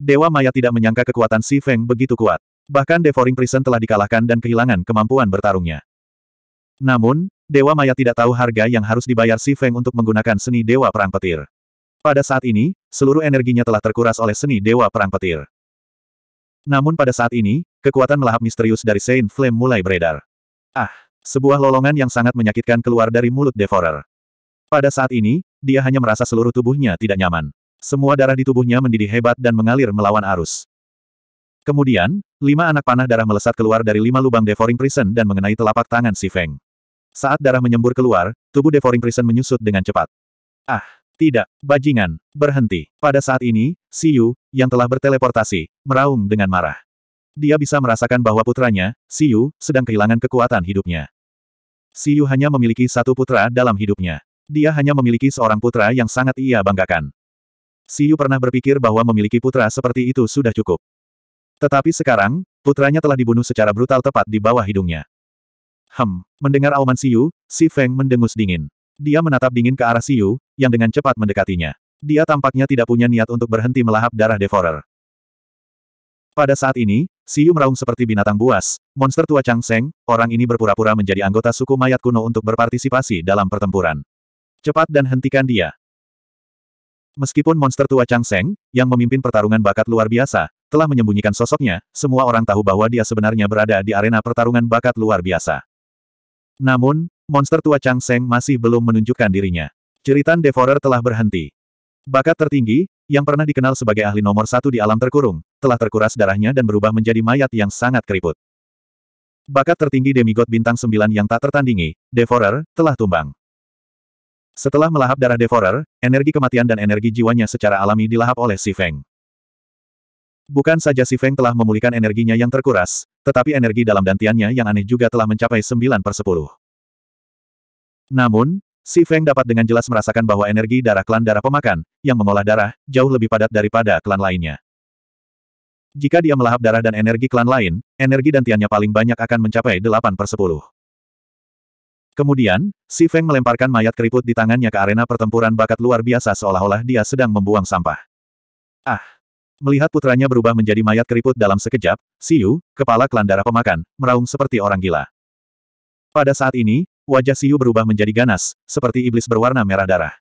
Dewa mayat tidak menyangka kekuatan Si Feng begitu kuat. Bahkan Devoring Prison telah dikalahkan dan kehilangan kemampuan bertarungnya. Namun, Dewa Maya tidak tahu harga yang harus dibayar Si Feng untuk menggunakan seni Dewa Perang Petir. Pada saat ini, seluruh energinya telah terkuras oleh seni Dewa Perang Petir. Namun pada saat ini, kekuatan melahap misterius dari Saint Flame mulai beredar. Ah, sebuah lolongan yang sangat menyakitkan keluar dari mulut Devorer. Pada saat ini, dia hanya merasa seluruh tubuhnya tidak nyaman. Semua darah di tubuhnya mendidih hebat dan mengalir melawan arus. Kemudian, lima anak panah darah melesat keluar dari lima lubang Devouring Prison dan mengenai telapak tangan si Feng. Saat darah menyembur keluar, tubuh Devouring Prison menyusut dengan cepat. Ah, tidak, bajingan, berhenti. Pada saat ini, Si Yu, yang telah berteleportasi, meraung dengan marah. Dia bisa merasakan bahwa putranya, Si Yu, sedang kehilangan kekuatan hidupnya. Si Yu hanya memiliki satu putra dalam hidupnya. Dia hanya memiliki seorang putra yang sangat ia banggakan. Si Yu pernah berpikir bahwa memiliki putra seperti itu sudah cukup. Tetapi sekarang, putranya telah dibunuh secara brutal tepat di bawah hidungnya. Hem, mendengar auman Siu, Si Feng mendengus dingin. Dia menatap dingin ke arah Siu, yang dengan cepat mendekatinya. Dia tampaknya tidak punya niat untuk berhenti melahap darah Devorer. Pada saat ini, Siu meraung seperti binatang buas, monster tua Chang Seng, orang ini berpura-pura menjadi anggota suku mayat kuno untuk berpartisipasi dalam pertempuran. Cepat dan hentikan dia. Meskipun monster tua Chang Seng, yang memimpin pertarungan bakat luar biasa, telah menyembunyikan sosoknya, semua orang tahu bahwa dia sebenarnya berada di arena pertarungan bakat luar biasa. Namun, monster tua Chang Seng masih belum menunjukkan dirinya. Ceritan Devorer telah berhenti. Bakat tertinggi, yang pernah dikenal sebagai ahli nomor satu di alam terkurung, telah terkuras darahnya dan berubah menjadi mayat yang sangat keriput. Bakat tertinggi demigod bintang sembilan yang tak tertandingi, Devorer, telah tumbang. Setelah melahap darah Devorer, energi kematian dan energi jiwanya secara alami dilahap oleh Si Feng. Bukan saja Si Feng telah memulihkan energinya yang terkuras, tetapi energi dalam dantiannya yang aneh juga telah mencapai 9 per 10. Namun, Si Feng dapat dengan jelas merasakan bahwa energi darah klan darah pemakan, yang mengolah darah, jauh lebih padat daripada klan lainnya. Jika dia melahap darah dan energi klan lain, energi dantiannya paling banyak akan mencapai 8 per 10. Kemudian, Si Feng melemparkan mayat keriput di tangannya ke arena pertempuran bakat luar biasa seolah-olah dia sedang membuang sampah. Ah! Melihat putranya berubah menjadi mayat keriput dalam sekejap, Siu, kepala klan darah pemakan, meraung seperti orang gila. Pada saat ini, wajah Siu berubah menjadi ganas, seperti iblis berwarna merah darah.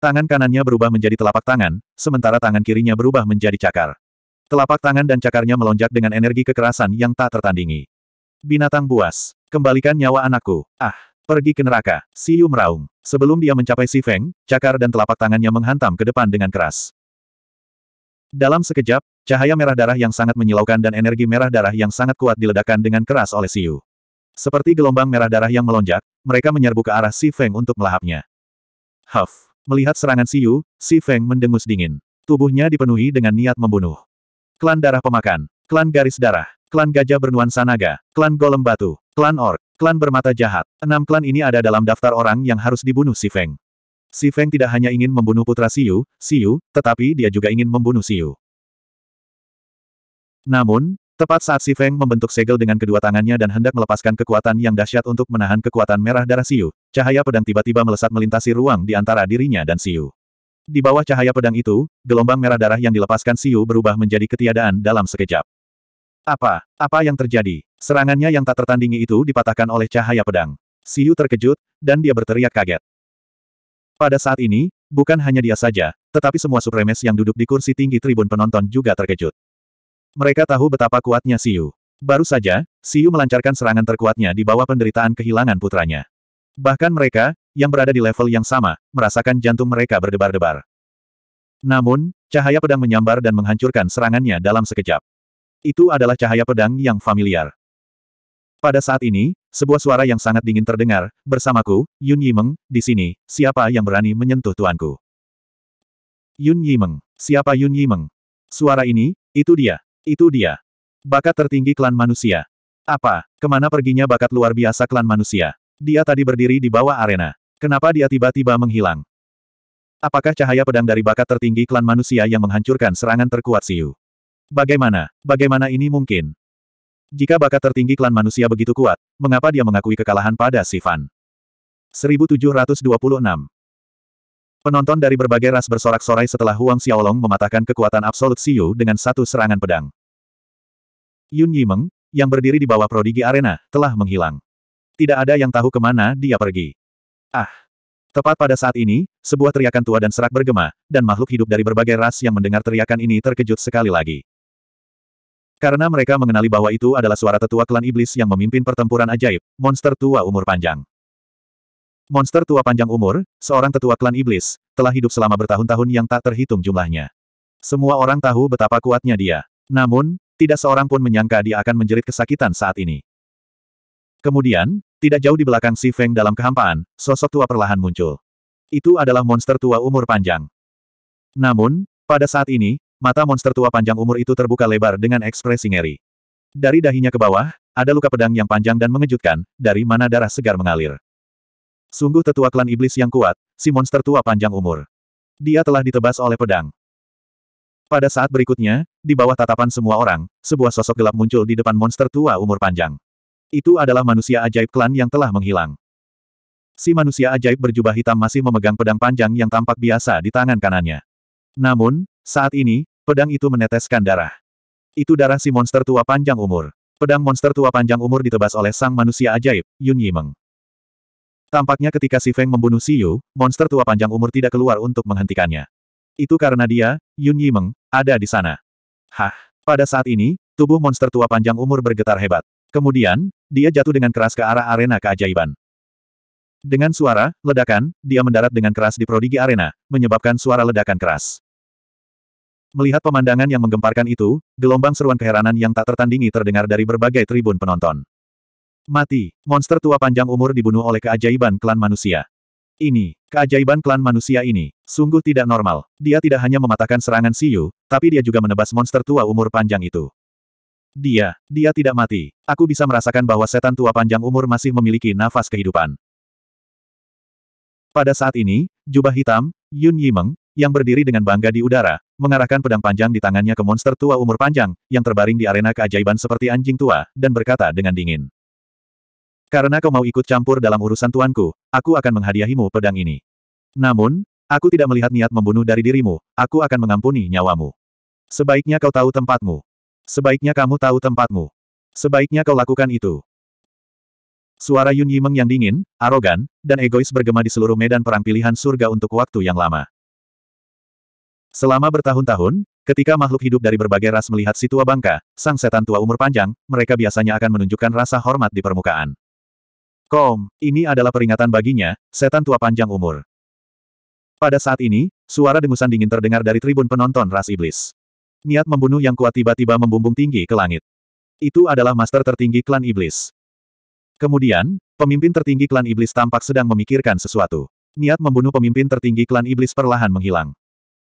Tangan kanannya berubah menjadi telapak tangan, sementara tangan kirinya berubah menjadi cakar. Telapak tangan dan cakarnya melonjak dengan energi kekerasan yang tak tertandingi. Binatang buas, kembalikan nyawa anakku. Ah, pergi ke neraka. Siu meraung. Sebelum dia mencapai Si Feng, cakar dan telapak tangannya menghantam ke depan dengan keras. Dalam sekejap, cahaya merah darah yang sangat menyilaukan dan energi merah darah yang sangat kuat diledakkan dengan keras oleh Siu. Seperti gelombang merah darah yang melonjak, mereka menyerbu ke arah Si Feng untuk melahapnya. Huff! Melihat serangan Siu, Si Feng mendengus dingin. Tubuhnya dipenuhi dengan niat membunuh. Klan Darah Pemakan, Klan Garis Darah, Klan Gajah Bernuansa Naga, Klan Golem Batu, Klan Ork, Klan Bermata Jahat. Enam klan ini ada dalam daftar orang yang harus dibunuh Si Feng. Si Feng tidak hanya ingin membunuh putra Siu, Siu, tetapi dia juga ingin membunuh Siu. Namun, tepat saat Si Feng membentuk segel dengan kedua tangannya dan hendak melepaskan kekuatan yang dahsyat untuk menahan kekuatan merah darah Siu, cahaya pedang tiba-tiba melesat melintasi ruang di antara dirinya dan Siu. Di bawah cahaya pedang itu, gelombang merah darah yang dilepaskan Siu berubah menjadi ketiadaan dalam sekejap. Apa? Apa yang terjadi? Serangannya yang tak tertandingi itu dipatahkan oleh cahaya pedang. Siu terkejut, dan dia berteriak kaget. Pada saat ini, bukan hanya dia saja, tetapi semua supremes yang duduk di kursi tinggi tribun penonton juga terkejut. Mereka tahu betapa kuatnya Siu. Baru saja, Siu melancarkan serangan terkuatnya di bawah penderitaan kehilangan putranya. Bahkan mereka, yang berada di level yang sama, merasakan jantung mereka berdebar-debar. Namun, cahaya pedang menyambar dan menghancurkan serangannya dalam sekejap. Itu adalah cahaya pedang yang familiar. Pada saat ini, sebuah suara yang sangat dingin terdengar, bersamaku, Yun Yimeng, di sini, siapa yang berani menyentuh tuanku? Yun Yimeng, siapa Yun Yimeng? Suara ini, itu dia, itu dia. Bakat tertinggi klan manusia. Apa, kemana perginya bakat luar biasa klan manusia? Dia tadi berdiri di bawah arena. Kenapa dia tiba-tiba menghilang? Apakah cahaya pedang dari bakat tertinggi klan manusia yang menghancurkan serangan terkuat Siu? Bagaimana, bagaimana ini mungkin? Jika bakat tertinggi klan manusia begitu kuat, mengapa dia mengakui kekalahan pada Sifan? 1726 Penonton dari berbagai ras bersorak-sorai setelah Huang Xiaolong mematahkan kekuatan absolut Siu dengan satu serangan pedang. Yun Yimeng, yang berdiri di bawah prodigi arena, telah menghilang. Tidak ada yang tahu kemana dia pergi. Ah! Tepat pada saat ini, sebuah teriakan tua dan serak bergema, dan makhluk hidup dari berbagai ras yang mendengar teriakan ini terkejut sekali lagi. Karena mereka mengenali bahwa itu adalah suara tetua klan iblis yang memimpin pertempuran ajaib, monster tua umur panjang. Monster tua panjang umur, seorang tetua klan iblis, telah hidup selama bertahun-tahun yang tak terhitung jumlahnya. Semua orang tahu betapa kuatnya dia. Namun, tidak seorang pun menyangka dia akan menjerit kesakitan saat ini. Kemudian, tidak jauh di belakang Si Feng dalam kehampaan, sosok tua perlahan muncul. Itu adalah monster tua umur panjang. Namun, pada saat ini, mata monster tua panjang umur itu terbuka lebar dengan ekspresi ngeri. Dari dahinya ke bawah, ada luka pedang yang panjang dan mengejutkan, dari mana darah segar mengalir. Sungguh tetua klan iblis yang kuat, si monster tua panjang umur. Dia telah ditebas oleh pedang. Pada saat berikutnya, di bawah tatapan semua orang, sebuah sosok gelap muncul di depan monster tua umur panjang. Itu adalah manusia ajaib klan yang telah menghilang. Si manusia ajaib berjubah hitam masih memegang pedang panjang yang tampak biasa di tangan kanannya. Namun, saat ini, pedang itu meneteskan darah. Itu darah si monster tua panjang umur. Pedang monster tua panjang umur ditebas oleh sang manusia ajaib, Yun Yimeng. Tampaknya ketika Si Feng membunuh Si Yu, monster tua panjang umur tidak keluar untuk menghentikannya. Itu karena dia, Yun Yimeng, ada di sana. Hah, pada saat ini, tubuh monster tua panjang umur bergetar hebat. Kemudian, dia jatuh dengan keras ke arah arena keajaiban. Dengan suara, ledakan, dia mendarat dengan keras di prodigi arena, menyebabkan suara ledakan keras. Melihat pemandangan yang menggemparkan itu, gelombang seruan keheranan yang tak tertandingi terdengar dari berbagai tribun penonton. Mati, monster tua panjang umur dibunuh oleh keajaiban klan manusia. Ini, keajaiban klan manusia ini, sungguh tidak normal. Dia tidak hanya mematahkan serangan Siyu, tapi dia juga menebas monster tua umur panjang itu. Dia, dia tidak mati. Aku bisa merasakan bahwa setan tua panjang umur masih memiliki nafas kehidupan. Pada saat ini, jubah hitam, Yun Yimeng, yang berdiri dengan bangga di udara, mengarahkan pedang panjang di tangannya ke monster tua umur panjang, yang terbaring di arena keajaiban seperti anjing tua, dan berkata dengan dingin. Karena kau mau ikut campur dalam urusan tuanku, aku akan menghadiahimu pedang ini. Namun, aku tidak melihat niat membunuh dari dirimu, aku akan mengampuni nyawamu. Sebaiknya kau tahu tempatmu. Sebaiknya kamu tahu tempatmu. Sebaiknya kau lakukan itu. Suara Yun Yimeng yang dingin, arogan, dan egois bergema di seluruh medan perang pilihan surga untuk waktu yang lama. Selama bertahun-tahun, ketika makhluk hidup dari berbagai ras melihat si tua bangka, sang setan tua umur panjang, mereka biasanya akan menunjukkan rasa hormat di permukaan. Kom, ini adalah peringatan baginya, setan tua panjang umur. Pada saat ini, suara dengusan dingin terdengar dari tribun penonton ras iblis. Niat membunuh yang kuat tiba-tiba membumbung tinggi ke langit. Itu adalah master tertinggi klan iblis. Kemudian, pemimpin tertinggi klan iblis tampak sedang memikirkan sesuatu. Niat membunuh pemimpin tertinggi klan iblis perlahan menghilang.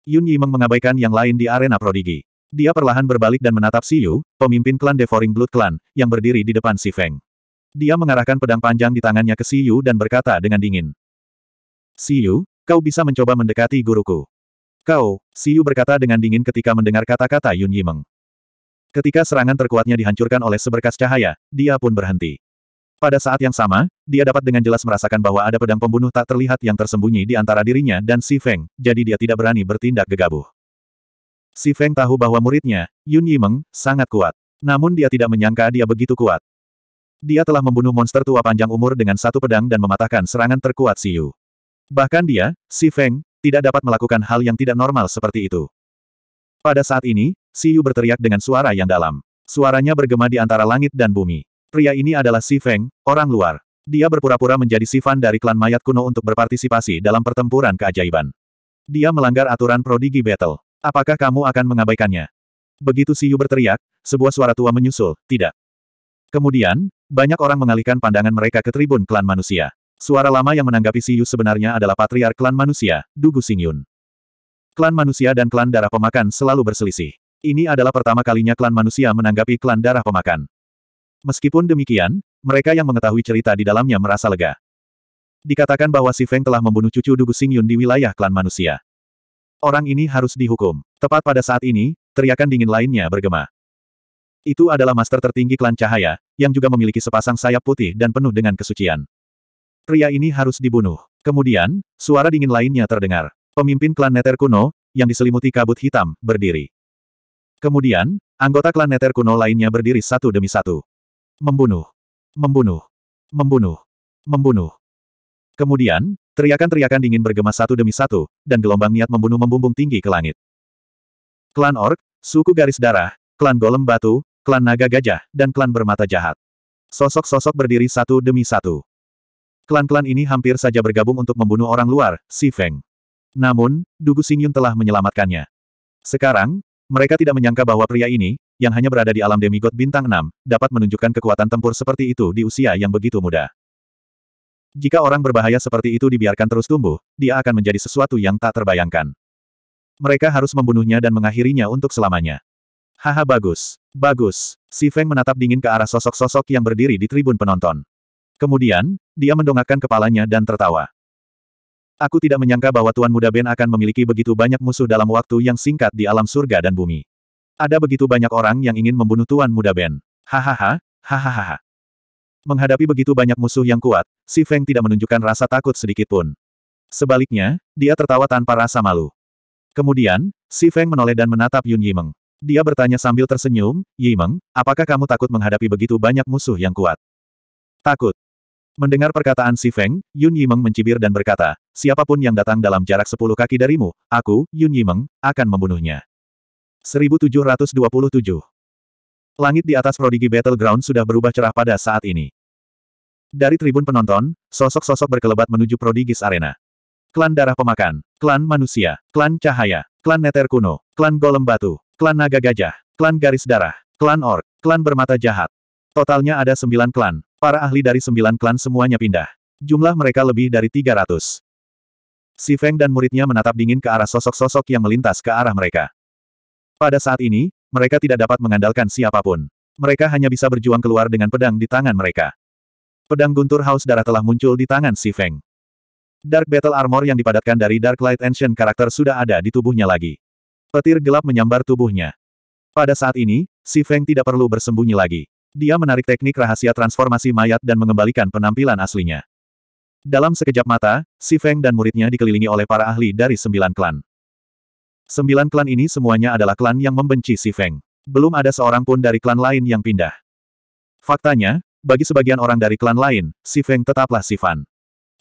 Yun Yimeng mengabaikan yang lain di arena prodigi. Dia perlahan berbalik dan menatap Si Yu, pemimpin klan Devouring Blood Clan, yang berdiri di depan Si Feng. Dia mengarahkan pedang panjang di tangannya ke Si Yu dan berkata dengan dingin. Si Yu, kau bisa mencoba mendekati guruku. Kau, Si Yu berkata dengan dingin ketika mendengar kata-kata Yun Yimeng. Ketika serangan terkuatnya dihancurkan oleh seberkas cahaya, dia pun berhenti. Pada saat yang sama, dia dapat dengan jelas merasakan bahwa ada pedang pembunuh tak terlihat yang tersembunyi di antara dirinya dan Si Feng, jadi dia tidak berani bertindak gegabah. Si Feng tahu bahwa muridnya, Yun Yimeng, sangat kuat. Namun dia tidak menyangka dia begitu kuat. Dia telah membunuh monster tua panjang umur dengan satu pedang dan mematahkan serangan terkuat Si Yu. Bahkan dia, Si Feng, tidak dapat melakukan hal yang tidak normal seperti itu. Pada saat ini, Si Yu berteriak dengan suara yang dalam. Suaranya bergema di antara langit dan bumi. Pria ini adalah Si Feng, orang luar. Dia berpura-pura menjadi Sifan dari klan mayat kuno untuk berpartisipasi dalam pertempuran keajaiban. Dia melanggar aturan Prodigy Battle. Apakah kamu akan mengabaikannya? Begitu Siyu berteriak, sebuah suara tua menyusul, tidak. Kemudian, banyak orang mengalihkan pandangan mereka ke tribun klan manusia. Suara lama yang menanggapi Siyu sebenarnya adalah patriar klan manusia, Dugu Singyun. Klan manusia dan klan darah pemakan selalu berselisih. Ini adalah pertama kalinya klan manusia menanggapi klan darah pemakan. Meskipun demikian, mereka yang mengetahui cerita di dalamnya merasa lega. Dikatakan bahwa Si Feng telah membunuh cucu Dugu Sing Yun di wilayah klan manusia. Orang ini harus dihukum. Tepat pada saat ini, teriakan dingin lainnya bergema. Itu adalah master tertinggi klan cahaya, yang juga memiliki sepasang sayap putih dan penuh dengan kesucian. Pria ini harus dibunuh. Kemudian, suara dingin lainnya terdengar. Pemimpin klan Neter kuno, yang diselimuti kabut hitam, berdiri. Kemudian, anggota klan Neter kuno lainnya berdiri satu demi satu. Membunuh. Membunuh. Membunuh. Membunuh. Kemudian, teriakan-teriakan dingin bergema satu demi satu, dan gelombang niat membunuh membumbung tinggi ke langit. Klan Ork, suku garis darah, klan golem batu, klan naga gajah, dan klan bermata jahat. Sosok-sosok berdiri satu demi satu. Klan-klan ini hampir saja bergabung untuk membunuh orang luar, Si Feng. Namun, Dugu Singyun telah menyelamatkannya. Sekarang, mereka tidak menyangka bahwa pria ini, yang hanya berada di alam demigod bintang 6, dapat menunjukkan kekuatan tempur seperti itu di usia yang begitu muda. Jika orang berbahaya seperti itu dibiarkan terus tumbuh, dia akan menjadi sesuatu yang tak terbayangkan. Mereka harus membunuhnya dan mengakhirinya untuk selamanya. Haha bagus. Bagus. Si Feng menatap dingin ke arah sosok-sosok yang berdiri di tribun penonton. Kemudian, dia mendongakkan kepalanya dan tertawa. Aku tidak menyangka bahwa Tuan Muda Ben akan memiliki begitu banyak musuh dalam waktu yang singkat di alam surga dan bumi. Ada begitu banyak orang yang ingin membunuh Tuan Muda Ben. Hahaha, hahaha. Menghadapi begitu banyak musuh yang kuat, Si Feng tidak menunjukkan rasa takut sedikit pun. Sebaliknya, dia tertawa tanpa rasa malu. Kemudian, Si Feng menoleh dan menatap Yun Yimeng. Dia bertanya sambil tersenyum, Yimeng, apakah kamu takut menghadapi begitu banyak musuh yang kuat? Takut. Mendengar perkataan Si Feng, Yun Yimeng mencibir dan berkata, siapapun yang datang dalam jarak sepuluh kaki darimu, aku, Yun Yimeng, akan membunuhnya. 1727. Langit di atas Prodigy Battleground sudah berubah cerah pada saat ini. Dari tribun penonton, sosok-sosok berkelebat menuju Prodigis Arena. Klan Darah Pemakan, Klan Manusia, Klan Cahaya, Klan Neter Kuno, Klan Golem Batu, Klan Naga Gajah, Klan Garis Darah, Klan Ork, Klan Bermata Jahat. Totalnya ada sembilan klan, para ahli dari sembilan klan semuanya pindah. Jumlah mereka lebih dari 300. Si Feng dan muridnya menatap dingin ke arah sosok-sosok yang melintas ke arah mereka. Pada saat ini, mereka tidak dapat mengandalkan siapapun. Mereka hanya bisa berjuang keluar dengan pedang di tangan mereka. Pedang guntur haus darah telah muncul di tangan Si Feng. Dark Battle Armor yang dipadatkan dari Dark Light Ancient karakter sudah ada di tubuhnya lagi. Petir gelap menyambar tubuhnya. Pada saat ini, Si Feng tidak perlu bersembunyi lagi. Dia menarik teknik rahasia transformasi mayat dan mengembalikan penampilan aslinya. Dalam sekejap mata, Si Feng dan muridnya dikelilingi oleh para ahli dari sembilan klan. Sembilan klan ini semuanya adalah klan yang membenci Si Feng. Belum ada seorang pun dari klan lain yang pindah. Faktanya, bagi sebagian orang dari klan lain, Si Feng tetaplah Si Fan.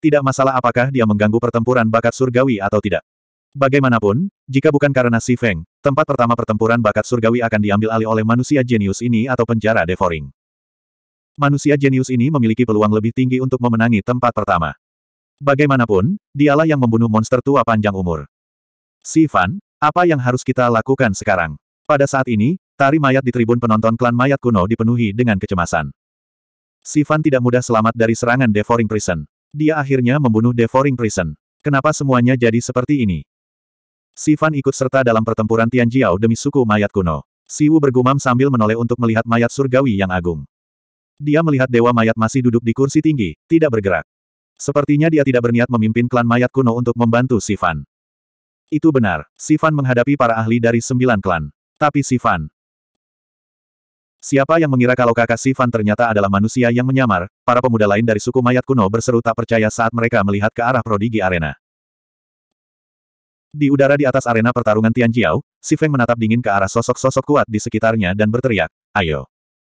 Tidak masalah apakah dia mengganggu pertempuran bakat surgawi atau tidak. Bagaimanapun, jika bukan karena Si Feng, tempat pertama pertempuran bakat surgawi akan diambil alih oleh manusia jenius ini atau penjara devouring. Manusia jenius ini memiliki peluang lebih tinggi untuk memenangi tempat pertama. Bagaimanapun, dialah yang membunuh monster tua panjang umur. Si Fan, apa yang harus kita lakukan sekarang? Pada saat ini, tari mayat di tribun penonton klan mayat kuno dipenuhi dengan kecemasan. Sivan tidak mudah selamat dari serangan Devouring Prison. Dia akhirnya membunuh Devouring Prison. Kenapa semuanya jadi seperti ini? Sivan ikut serta dalam pertempuran Tianjiao demi suku mayat kuno. Siwu bergumam sambil menoleh untuk melihat mayat surgawi yang agung. Dia melihat dewa mayat masih duduk di kursi tinggi, tidak bergerak. Sepertinya dia tidak berniat memimpin klan mayat kuno untuk membantu Sivan. Itu benar, Sifan menghadapi para ahli dari sembilan klan. Tapi Sifan. Siapa yang mengira kalau kakak Sifan ternyata adalah manusia yang menyamar, para pemuda lain dari suku mayat kuno berseru tak percaya saat mereka melihat ke arah prodigi arena. Di udara di atas arena pertarungan Tianjiao, Si Feng menatap dingin ke arah sosok-sosok kuat di sekitarnya dan berteriak, ayo.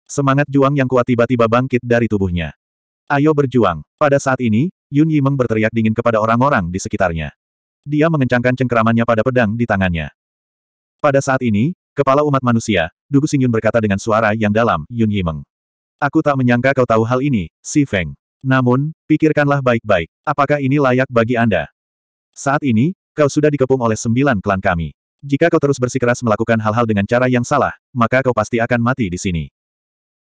Semangat juang yang kuat tiba-tiba bangkit dari tubuhnya. Ayo berjuang. Pada saat ini, Yun Yimeng berteriak dingin kepada orang-orang di sekitarnya. Dia mengencangkan cengkeramannya pada pedang di tangannya. Pada saat ini, kepala umat manusia, Dugu Singyun berkata dengan suara yang dalam, Yun Yimeng. Aku tak menyangka kau tahu hal ini, Si Feng. Namun, pikirkanlah baik-baik, apakah ini layak bagi Anda? Saat ini, kau sudah dikepung oleh sembilan klan kami. Jika kau terus bersikeras melakukan hal-hal dengan cara yang salah, maka kau pasti akan mati di sini.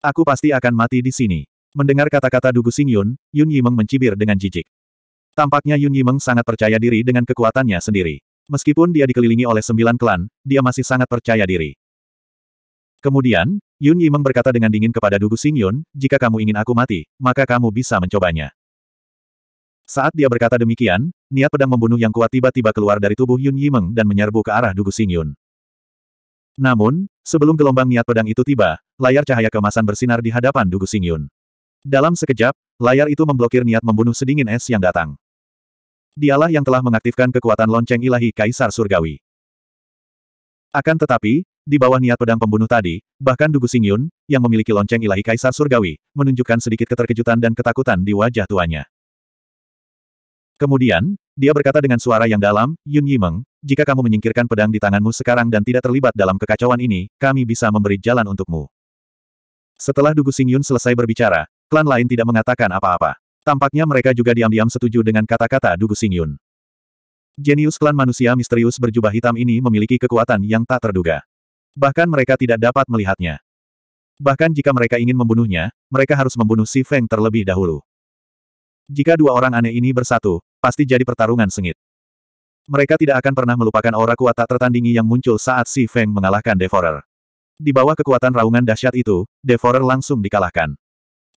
Aku pasti akan mati di sini. Mendengar kata-kata Dugu Singyun, Yun Yimeng mencibir dengan jijik. Tampaknya Yun Yimeng sangat percaya diri dengan kekuatannya sendiri. Meskipun dia dikelilingi oleh sembilan klan, dia masih sangat percaya diri. Kemudian, Yun Yimeng berkata dengan dingin kepada Dugu Sing Yun, jika kamu ingin aku mati, maka kamu bisa mencobanya. Saat dia berkata demikian, niat pedang membunuh yang kuat tiba-tiba keluar dari tubuh Yun Yimeng dan menyerbu ke arah Dugu Sing Yun. Namun, sebelum gelombang niat pedang itu tiba, layar cahaya kemasan bersinar di hadapan Dugu Sing Yun. Dalam sekejap, layar itu memblokir niat membunuh sedingin es yang datang. Dialah yang telah mengaktifkan kekuatan lonceng ilahi Kaisar Surgawi. Akan tetapi, di bawah niat pedang pembunuh tadi, bahkan Dugu Singyun, yang memiliki lonceng ilahi Kaisar Surgawi, menunjukkan sedikit keterkejutan dan ketakutan di wajah tuanya. Kemudian, dia berkata dengan suara yang dalam, Yun Yimeng, jika kamu menyingkirkan pedang di tanganmu sekarang dan tidak terlibat dalam kekacauan ini, kami bisa memberi jalan untukmu. Setelah Dugu Singyun selesai berbicara, klan lain tidak mengatakan apa-apa. Tampaknya mereka juga diam-diam setuju dengan kata-kata Dugu Singyun. Jenius klan manusia misterius berjubah hitam ini memiliki kekuatan yang tak terduga. Bahkan mereka tidak dapat melihatnya. Bahkan jika mereka ingin membunuhnya, mereka harus membunuh Si Feng terlebih dahulu. Jika dua orang aneh ini bersatu, pasti jadi pertarungan sengit. Mereka tidak akan pernah melupakan aura kuat tak tertandingi yang muncul saat Si Feng mengalahkan Devorer. Di bawah kekuatan raungan dahsyat itu, Devorer langsung dikalahkan.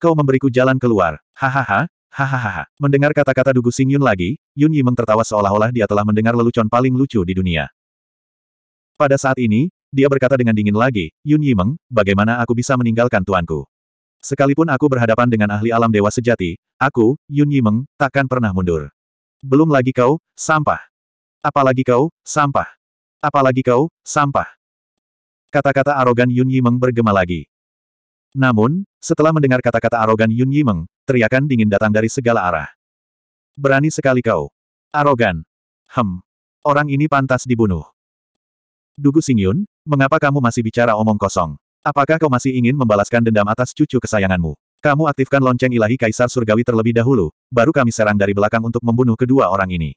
Kau memberiku jalan keluar. Hahaha, Hahaha. Mendengar kata-kata Dugu Xing Yun lagi, Yun Yimeng tertawa seolah-olah dia telah mendengar lelucon paling lucu di dunia. Pada saat ini, dia berkata dengan dingin lagi, Yun Yimeng, bagaimana aku bisa meninggalkan tuanku? Sekalipun aku berhadapan dengan ahli alam dewa sejati, aku, Yun Yimeng, takkan pernah mundur. Belum lagi kau, sampah. Apalagi kau, sampah. Apalagi kau, sampah. Kata-kata arogan Yun Yimeng bergema lagi. Namun, setelah mendengar kata-kata arogan Yun Yimeng, teriakan dingin datang dari segala arah. Berani sekali kau. Arogan. Hem. Orang ini pantas dibunuh. Dugu Singyun, mengapa kamu masih bicara omong kosong? Apakah kau masih ingin membalaskan dendam atas cucu kesayanganmu? Kamu aktifkan lonceng ilahi Kaisar Surgawi terlebih dahulu, baru kami serang dari belakang untuk membunuh kedua orang ini.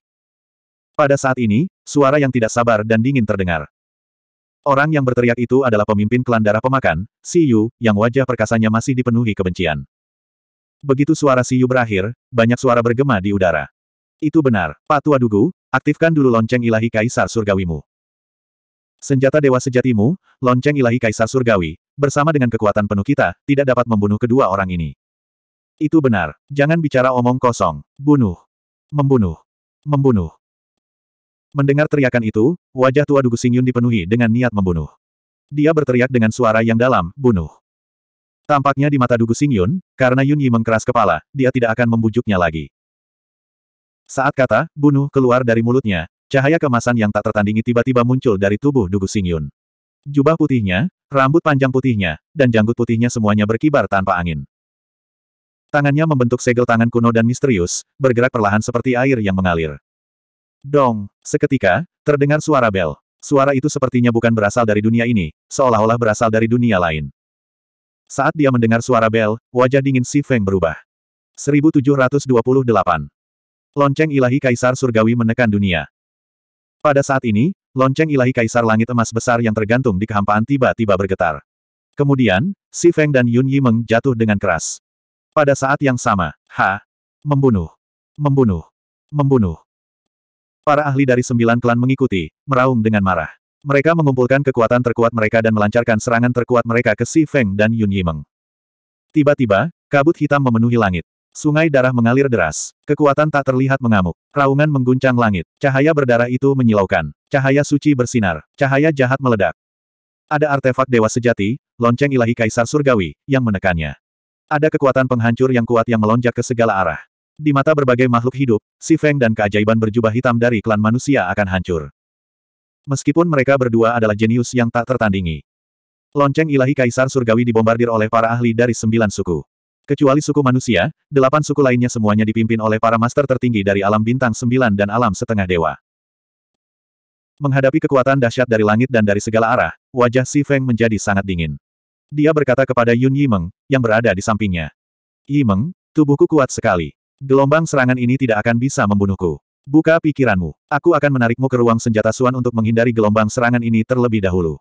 Pada saat ini, suara yang tidak sabar dan dingin terdengar. Orang yang berteriak itu adalah pemimpin klan darah pemakan, Si Yu, yang wajah perkasanya masih dipenuhi kebencian. Begitu suara Siyu berakhir, banyak suara bergema di udara. Itu benar, Pak Tua Dugu, aktifkan dulu lonceng ilahi Kaisar Surgawimu. Senjata Dewa Sejatimu, lonceng ilahi Kaisar Surgawi, bersama dengan kekuatan penuh kita, tidak dapat membunuh kedua orang ini. Itu benar, jangan bicara omong kosong. Bunuh. Membunuh. Membunuh. Mendengar teriakan itu, wajah tua Dugu Singyun dipenuhi dengan niat membunuh. Dia berteriak dengan suara yang dalam, bunuh. Tampaknya di mata Dugu Xingyun, karena Yun Yi mengkeras kepala, dia tidak akan membujuknya lagi. Saat kata, bunuh keluar dari mulutnya, cahaya kemasan yang tak tertandingi tiba-tiba muncul dari tubuh Dugu Xingyun. Jubah putihnya, rambut panjang putihnya, dan janggut putihnya semuanya berkibar tanpa angin. Tangannya membentuk segel tangan kuno dan misterius, bergerak perlahan seperti air yang mengalir. Dong, seketika, terdengar suara bel. Suara itu sepertinya bukan berasal dari dunia ini, seolah-olah berasal dari dunia lain. Saat dia mendengar suara bel, wajah dingin Si Feng berubah. 1728. Lonceng ilahi Kaisar Surgawi menekan dunia. Pada saat ini, lonceng ilahi Kaisar Langit Emas besar yang tergantung di kehampaan tiba-tiba bergetar. Kemudian, Si Feng dan Yun Meng jatuh dengan keras. Pada saat yang sama, Ha! Membunuh! Membunuh! Membunuh! Para ahli dari sembilan klan mengikuti, meraung dengan marah. Mereka mengumpulkan kekuatan terkuat mereka dan melancarkan serangan terkuat mereka ke Si Feng dan Yun Yimeng. Tiba-tiba, kabut hitam memenuhi langit. Sungai darah mengalir deras. Kekuatan tak terlihat mengamuk. Raungan mengguncang langit. Cahaya berdarah itu menyilaukan. Cahaya suci bersinar. Cahaya jahat meledak. Ada artefak dewa sejati, lonceng ilahi kaisar surgawi, yang menekannya. Ada kekuatan penghancur yang kuat yang melonjak ke segala arah. Di mata berbagai makhluk hidup, Si Feng dan keajaiban berjubah hitam dari klan manusia akan hancur. Meskipun mereka berdua adalah jenius yang tak tertandingi. Lonceng ilahi Kaisar Surgawi dibombardir oleh para ahli dari sembilan suku. Kecuali suku manusia, delapan suku lainnya semuanya dipimpin oleh para master tertinggi dari alam bintang sembilan dan alam setengah dewa. Menghadapi kekuatan dahsyat dari langit dan dari segala arah, wajah Si Feng menjadi sangat dingin. Dia berkata kepada Yun Yimeng, yang berada di sampingnya. Yimeng, tubuhku kuat sekali. Gelombang serangan ini tidak akan bisa membunuhku. Buka pikiranmu. Aku akan menarikmu ke ruang senjata Suan untuk menghindari gelombang serangan ini terlebih dahulu.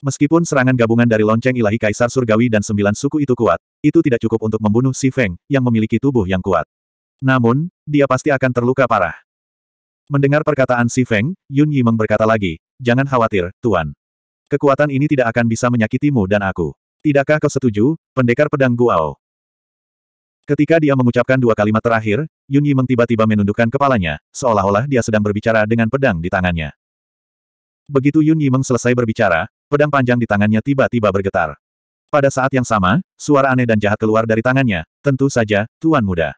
Meskipun serangan gabungan dari lonceng ilahi Kaisar Surgawi dan sembilan suku itu kuat, itu tidak cukup untuk membunuh Si Feng, yang memiliki tubuh yang kuat. Namun, dia pasti akan terluka parah. Mendengar perkataan Si Feng, Yun Yi berkata lagi, Jangan khawatir, Tuan. Kekuatan ini tidak akan bisa menyakitimu dan aku. Tidakkah kau setuju, pendekar pedang Guao? Ketika dia mengucapkan dua kalimat terakhir, Yun Yimeng tiba-tiba menundukkan kepalanya, seolah-olah dia sedang berbicara dengan pedang di tangannya. Begitu Yun Yimeng selesai berbicara, pedang panjang di tangannya tiba-tiba bergetar. Pada saat yang sama, suara aneh dan jahat keluar dari tangannya, tentu saja, Tuan Muda.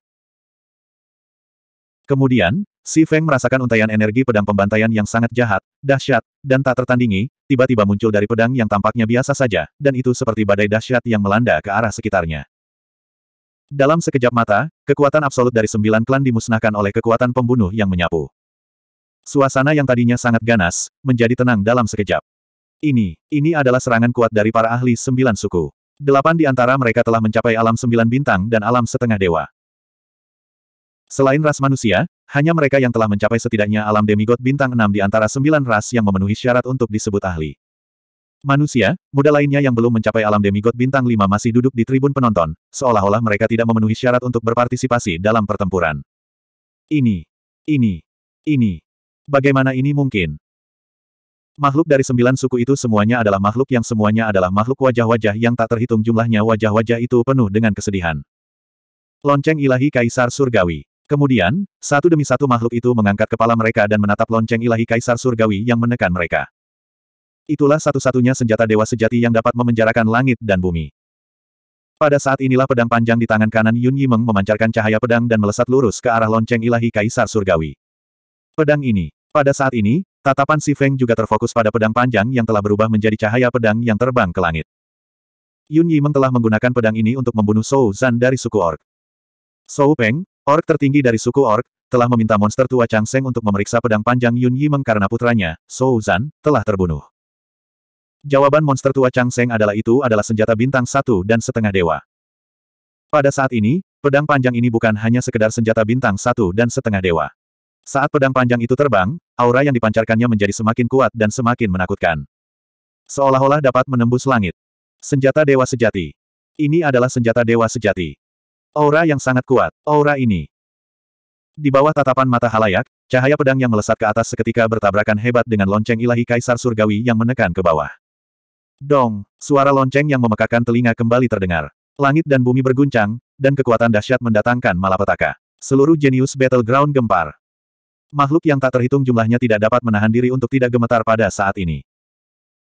Kemudian, Si Feng merasakan untaian energi pedang pembantaian yang sangat jahat, dahsyat, dan tak tertandingi, tiba-tiba muncul dari pedang yang tampaknya biasa saja, dan itu seperti badai dahsyat yang melanda ke arah sekitarnya. Dalam sekejap mata, kekuatan absolut dari sembilan klan dimusnahkan oleh kekuatan pembunuh yang menyapu. Suasana yang tadinya sangat ganas, menjadi tenang dalam sekejap. Ini, ini adalah serangan kuat dari para ahli sembilan suku. Delapan di antara mereka telah mencapai alam sembilan bintang dan alam setengah dewa. Selain ras manusia, hanya mereka yang telah mencapai setidaknya alam demigod bintang enam di antara sembilan ras yang memenuhi syarat untuk disebut ahli. Manusia, muda lainnya yang belum mencapai alam demigod bintang 5 masih duduk di tribun penonton, seolah-olah mereka tidak memenuhi syarat untuk berpartisipasi dalam pertempuran. Ini, ini, ini. Bagaimana ini mungkin? Makhluk dari sembilan suku itu semuanya adalah makhluk yang semuanya adalah makhluk wajah-wajah yang tak terhitung jumlahnya wajah-wajah itu penuh dengan kesedihan. Lonceng ilahi Kaisar Surgawi. Kemudian, satu demi satu makhluk itu mengangkat kepala mereka dan menatap lonceng ilahi Kaisar Surgawi yang menekan mereka. Itulah satu-satunya senjata dewa sejati yang dapat memenjarakan langit dan bumi. Pada saat inilah pedang panjang di tangan kanan Yun Yimeng memancarkan cahaya pedang dan melesat lurus ke arah lonceng ilahi Kaisar Surgawi. Pedang ini. Pada saat ini, tatapan Si Feng juga terfokus pada pedang panjang yang telah berubah menjadi cahaya pedang yang terbang ke langit. Yun Yimeng telah menggunakan pedang ini untuk membunuh Soo Zan dari suku Orc. Soo Peng, Ork tertinggi dari suku Orc, telah meminta monster tua Chang Seng untuk memeriksa pedang panjang Yun Yimeng karena putranya, Soo Zan, telah terbunuh. Jawaban monster tua Chang Seng adalah itu adalah senjata bintang satu dan setengah dewa. Pada saat ini, pedang panjang ini bukan hanya sekedar senjata bintang satu dan setengah dewa. Saat pedang panjang itu terbang, aura yang dipancarkannya menjadi semakin kuat dan semakin menakutkan. Seolah-olah dapat menembus langit. Senjata dewa sejati. Ini adalah senjata dewa sejati. Aura yang sangat kuat, aura ini. Di bawah tatapan mata halayak, cahaya pedang yang melesat ke atas seketika bertabrakan hebat dengan lonceng ilahi kaisar surgawi yang menekan ke bawah. Dong, suara lonceng yang memekakan telinga kembali terdengar. Langit dan bumi berguncang, dan kekuatan dahsyat mendatangkan malapetaka. Seluruh jenius battleground gempar. Makhluk yang tak terhitung jumlahnya tidak dapat menahan diri untuk tidak gemetar pada saat ini.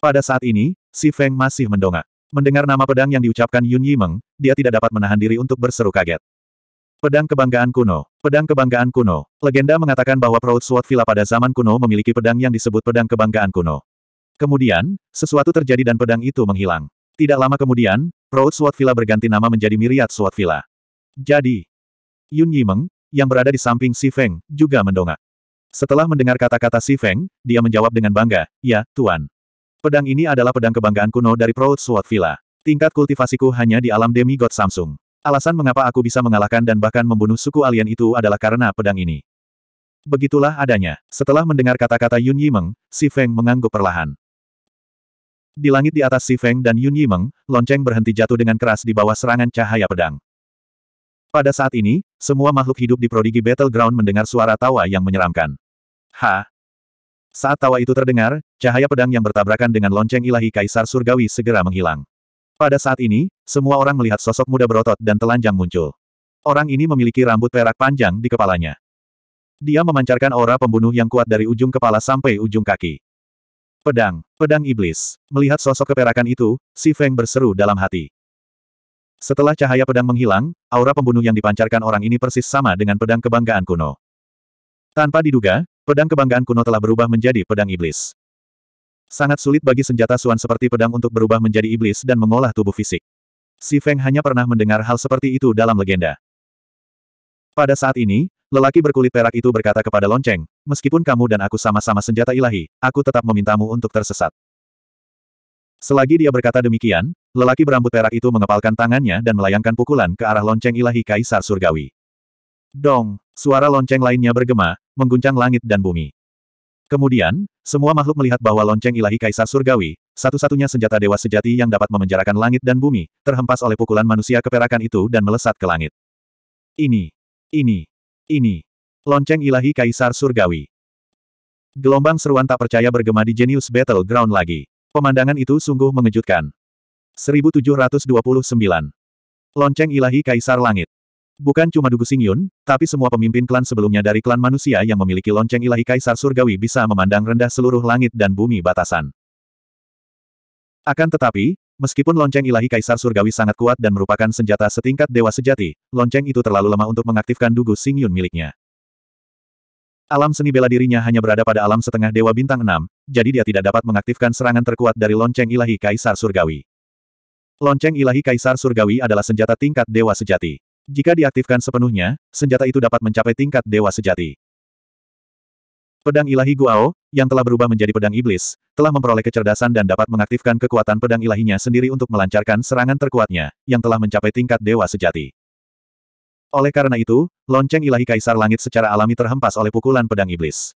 Pada saat ini, Si Feng masih mendongak. Mendengar nama pedang yang diucapkan Yun Yimeng, dia tidak dapat menahan diri untuk berseru kaget. Pedang kebanggaan kuno. Pedang kebanggaan kuno. Legenda mengatakan bahwa Proud Sword Villa pada zaman kuno memiliki pedang yang disebut pedang kebanggaan kuno. Kemudian, sesuatu terjadi dan pedang itu menghilang. Tidak lama kemudian, Proud Sword Villa berganti nama menjadi Miriat Sword Villa. Jadi, Yun Yimeng, yang berada di samping Si Feng, juga mendongak. Setelah mendengar kata-kata Si Feng, dia menjawab dengan bangga, Ya, Tuan. Pedang ini adalah pedang kebanggaan kuno dari Proud Sword Villa. Tingkat kultivasiku hanya di alam demi god Samsung. Alasan mengapa aku bisa mengalahkan dan bahkan membunuh suku alien itu adalah karena pedang ini. Begitulah adanya. Setelah mendengar kata-kata Yun Yimeng, Si Feng mengangguk perlahan. Di langit di atas Si Feng dan Yun Yimeng, lonceng berhenti jatuh dengan keras di bawah serangan cahaya pedang. Pada saat ini, semua makhluk hidup di Prodigi Battleground mendengar suara tawa yang menyeramkan. Ha! Saat tawa itu terdengar, cahaya pedang yang bertabrakan dengan lonceng ilahi Kaisar Surgawi segera menghilang. Pada saat ini, semua orang melihat sosok muda berotot dan telanjang muncul. Orang ini memiliki rambut perak panjang di kepalanya. Dia memancarkan aura pembunuh yang kuat dari ujung kepala sampai ujung kaki. Pedang, pedang iblis. Melihat sosok keperakan itu, Si Feng berseru dalam hati. Setelah cahaya pedang menghilang, aura pembunuh yang dipancarkan orang ini persis sama dengan pedang kebanggaan kuno. Tanpa diduga, pedang kebanggaan kuno telah berubah menjadi pedang iblis. Sangat sulit bagi senjata suan seperti pedang untuk berubah menjadi iblis dan mengolah tubuh fisik. Si Feng hanya pernah mendengar hal seperti itu dalam legenda. Pada saat ini, Lelaki berkulit perak itu berkata kepada lonceng, meskipun kamu dan aku sama-sama senjata ilahi, aku tetap memintamu untuk tersesat. Selagi dia berkata demikian, lelaki berambut perak itu mengepalkan tangannya dan melayangkan pukulan ke arah lonceng ilahi Kaisar Surgawi. Dong, suara lonceng lainnya bergema, mengguncang langit dan bumi. Kemudian, semua makhluk melihat bahwa lonceng ilahi Kaisar Surgawi, satu-satunya senjata dewa sejati yang dapat memenjarakan langit dan bumi, terhempas oleh pukulan manusia keperakan itu dan melesat ke langit. Ini, ini, ini. Lonceng ilahi Kaisar Surgawi. Gelombang seruan tak percaya bergema di Genius Ground lagi. Pemandangan itu sungguh mengejutkan. 1729. Lonceng ilahi Kaisar Langit. Bukan cuma Dugu Xingyun, tapi semua pemimpin klan sebelumnya dari klan manusia yang memiliki lonceng ilahi Kaisar Surgawi bisa memandang rendah seluruh langit dan bumi batasan. Akan tetapi, Meskipun lonceng ilahi Kaisar Surgawi sangat kuat dan merupakan senjata setingkat dewa sejati, lonceng itu terlalu lemah untuk mengaktifkan Dugu Xing Yun miliknya. Alam seni bela dirinya hanya berada pada alam setengah dewa bintang 6, jadi dia tidak dapat mengaktifkan serangan terkuat dari lonceng ilahi Kaisar Surgawi. Lonceng ilahi Kaisar Surgawi adalah senjata tingkat dewa sejati. Jika diaktifkan sepenuhnya, senjata itu dapat mencapai tingkat dewa sejati. Pedang ilahi Guao, yang telah berubah menjadi pedang iblis, telah memperoleh kecerdasan dan dapat mengaktifkan kekuatan pedang ilahinya sendiri untuk melancarkan serangan terkuatnya, yang telah mencapai tingkat dewa sejati. Oleh karena itu, lonceng ilahi kaisar langit secara alami terhempas oleh pukulan pedang iblis.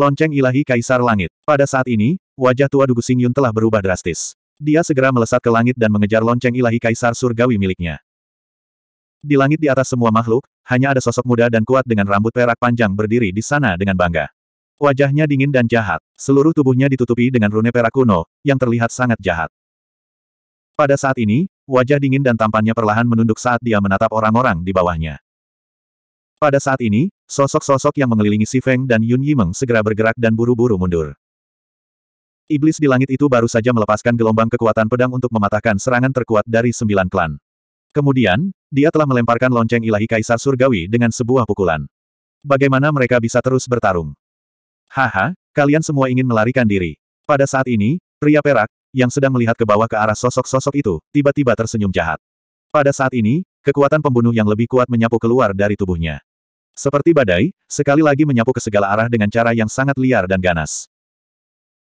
Lonceng ilahi kaisar langit. Pada saat ini, wajah tua Dugu Xing telah berubah drastis. Dia segera melesat ke langit dan mengejar lonceng ilahi kaisar surgawi miliknya. Di langit di atas semua makhluk, hanya ada sosok muda dan kuat dengan rambut perak panjang berdiri di sana dengan bangga. Wajahnya dingin dan jahat, seluruh tubuhnya ditutupi dengan rune perak kuno, yang terlihat sangat jahat. Pada saat ini, wajah dingin dan tampannya perlahan menunduk saat dia menatap orang-orang di bawahnya. Pada saat ini, sosok-sosok yang mengelilingi Si Feng dan Yun Yimeng segera bergerak dan buru-buru mundur. Iblis di langit itu baru saja melepaskan gelombang kekuatan pedang untuk mematahkan serangan terkuat dari sembilan klan. Kemudian, dia telah melemparkan lonceng ilahi kaisar surgawi dengan sebuah pukulan. Bagaimana mereka bisa terus bertarung? Haha, kalian semua ingin melarikan diri. Pada saat ini, pria perak, yang sedang melihat ke bawah ke arah sosok-sosok itu, tiba-tiba tersenyum jahat. Pada saat ini, kekuatan pembunuh yang lebih kuat menyapu keluar dari tubuhnya. Seperti badai, sekali lagi menyapu ke segala arah dengan cara yang sangat liar dan ganas.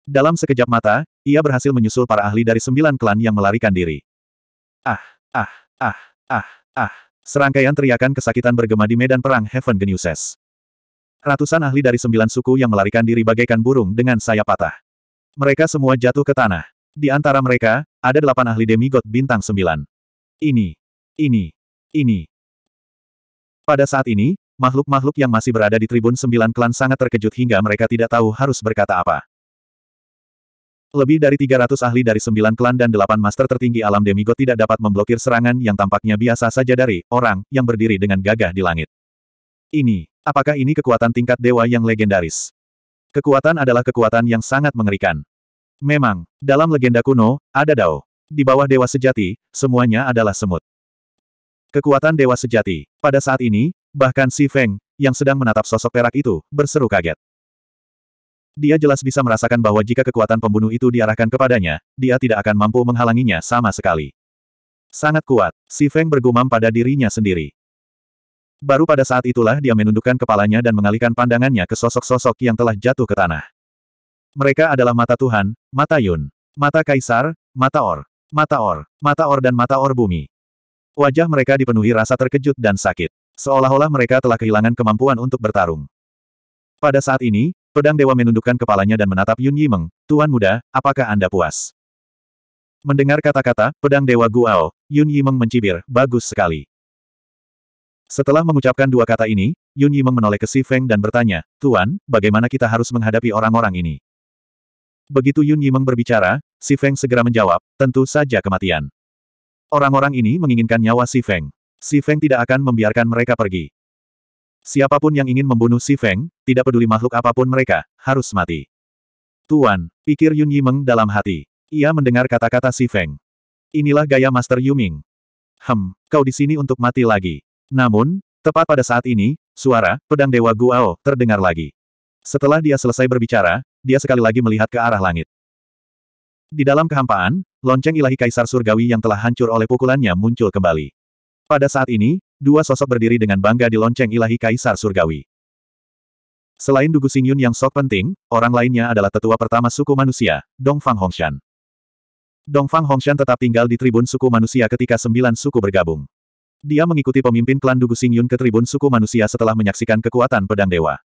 Dalam sekejap mata, ia berhasil menyusul para ahli dari sembilan klan yang melarikan diri. Ah, ah. Ah, ah, ah. Serangkaian teriakan kesakitan bergema di medan perang Heaven Geniuses. Ratusan ahli dari sembilan suku yang melarikan diri bagaikan burung dengan sayap patah. Mereka semua jatuh ke tanah. Di antara mereka, ada delapan ahli demigod bintang sembilan. Ini, ini, ini. Pada saat ini, makhluk-makhluk yang masih berada di tribun sembilan klan sangat terkejut hingga mereka tidak tahu harus berkata apa. Lebih dari 300 ahli dari sembilan klan dan delapan master tertinggi alam demigod tidak dapat memblokir serangan yang tampaknya biasa saja dari orang yang berdiri dengan gagah di langit. Ini, apakah ini kekuatan tingkat dewa yang legendaris? Kekuatan adalah kekuatan yang sangat mengerikan. Memang, dalam legenda kuno, ada Dao. Di bawah dewa sejati, semuanya adalah semut. Kekuatan dewa sejati. Pada saat ini, bahkan Si Feng, yang sedang menatap sosok perak itu, berseru kaget. Dia jelas bisa merasakan bahwa jika kekuatan pembunuh itu diarahkan kepadanya, dia tidak akan mampu menghalanginya sama sekali. Sangat kuat, si Feng bergumam pada dirinya sendiri. Baru pada saat itulah dia menundukkan kepalanya dan mengalihkan pandangannya ke sosok-sosok yang telah jatuh ke tanah. Mereka adalah mata Tuhan, mata Yun, mata Kaisar, mata Or, mata Or, mata Or dan mata Or bumi. Wajah mereka dipenuhi rasa terkejut dan sakit. Seolah-olah mereka telah kehilangan kemampuan untuk bertarung. Pada saat ini, Pedang Dewa menundukkan kepalanya dan menatap Yun Yimeng, Tuan Muda, apakah Anda puas? Mendengar kata-kata, Pedang Dewa Guao, Yun Yimeng mencibir, bagus sekali. Setelah mengucapkan dua kata ini, Yun Yimeng menoleh ke Si Feng dan bertanya, Tuan, bagaimana kita harus menghadapi orang-orang ini? Begitu Yun Yimeng berbicara, Si Feng segera menjawab, tentu saja kematian. Orang-orang ini menginginkan nyawa Si Feng. Si Feng tidak akan membiarkan mereka pergi. Siapapun yang ingin membunuh Si Feng, tidak peduli makhluk apapun mereka, harus mati. Tuan, pikir Yun Yimeng dalam hati. Ia mendengar kata-kata Si Feng. Inilah gaya Master Yuming. Hem, kau di sini untuk mati lagi. Namun, tepat pada saat ini, suara, pedang Dewa Guao, terdengar lagi. Setelah dia selesai berbicara, dia sekali lagi melihat ke arah langit. Di dalam kehampaan, lonceng ilahi Kaisar Surgawi yang telah hancur oleh pukulannya muncul kembali. Pada saat ini, dua sosok berdiri dengan bangga di lonceng ilahi Kaisar Surgawi. Selain Dugu Singyun yang sok penting, orang lainnya adalah tetua pertama suku manusia, Dongfang Hongshan. Dongfang Hongshan tetap tinggal di tribun suku manusia ketika sembilan suku bergabung. Dia mengikuti pemimpin klan Dugu Singyun ke tribun suku manusia setelah menyaksikan kekuatan pedang dewa.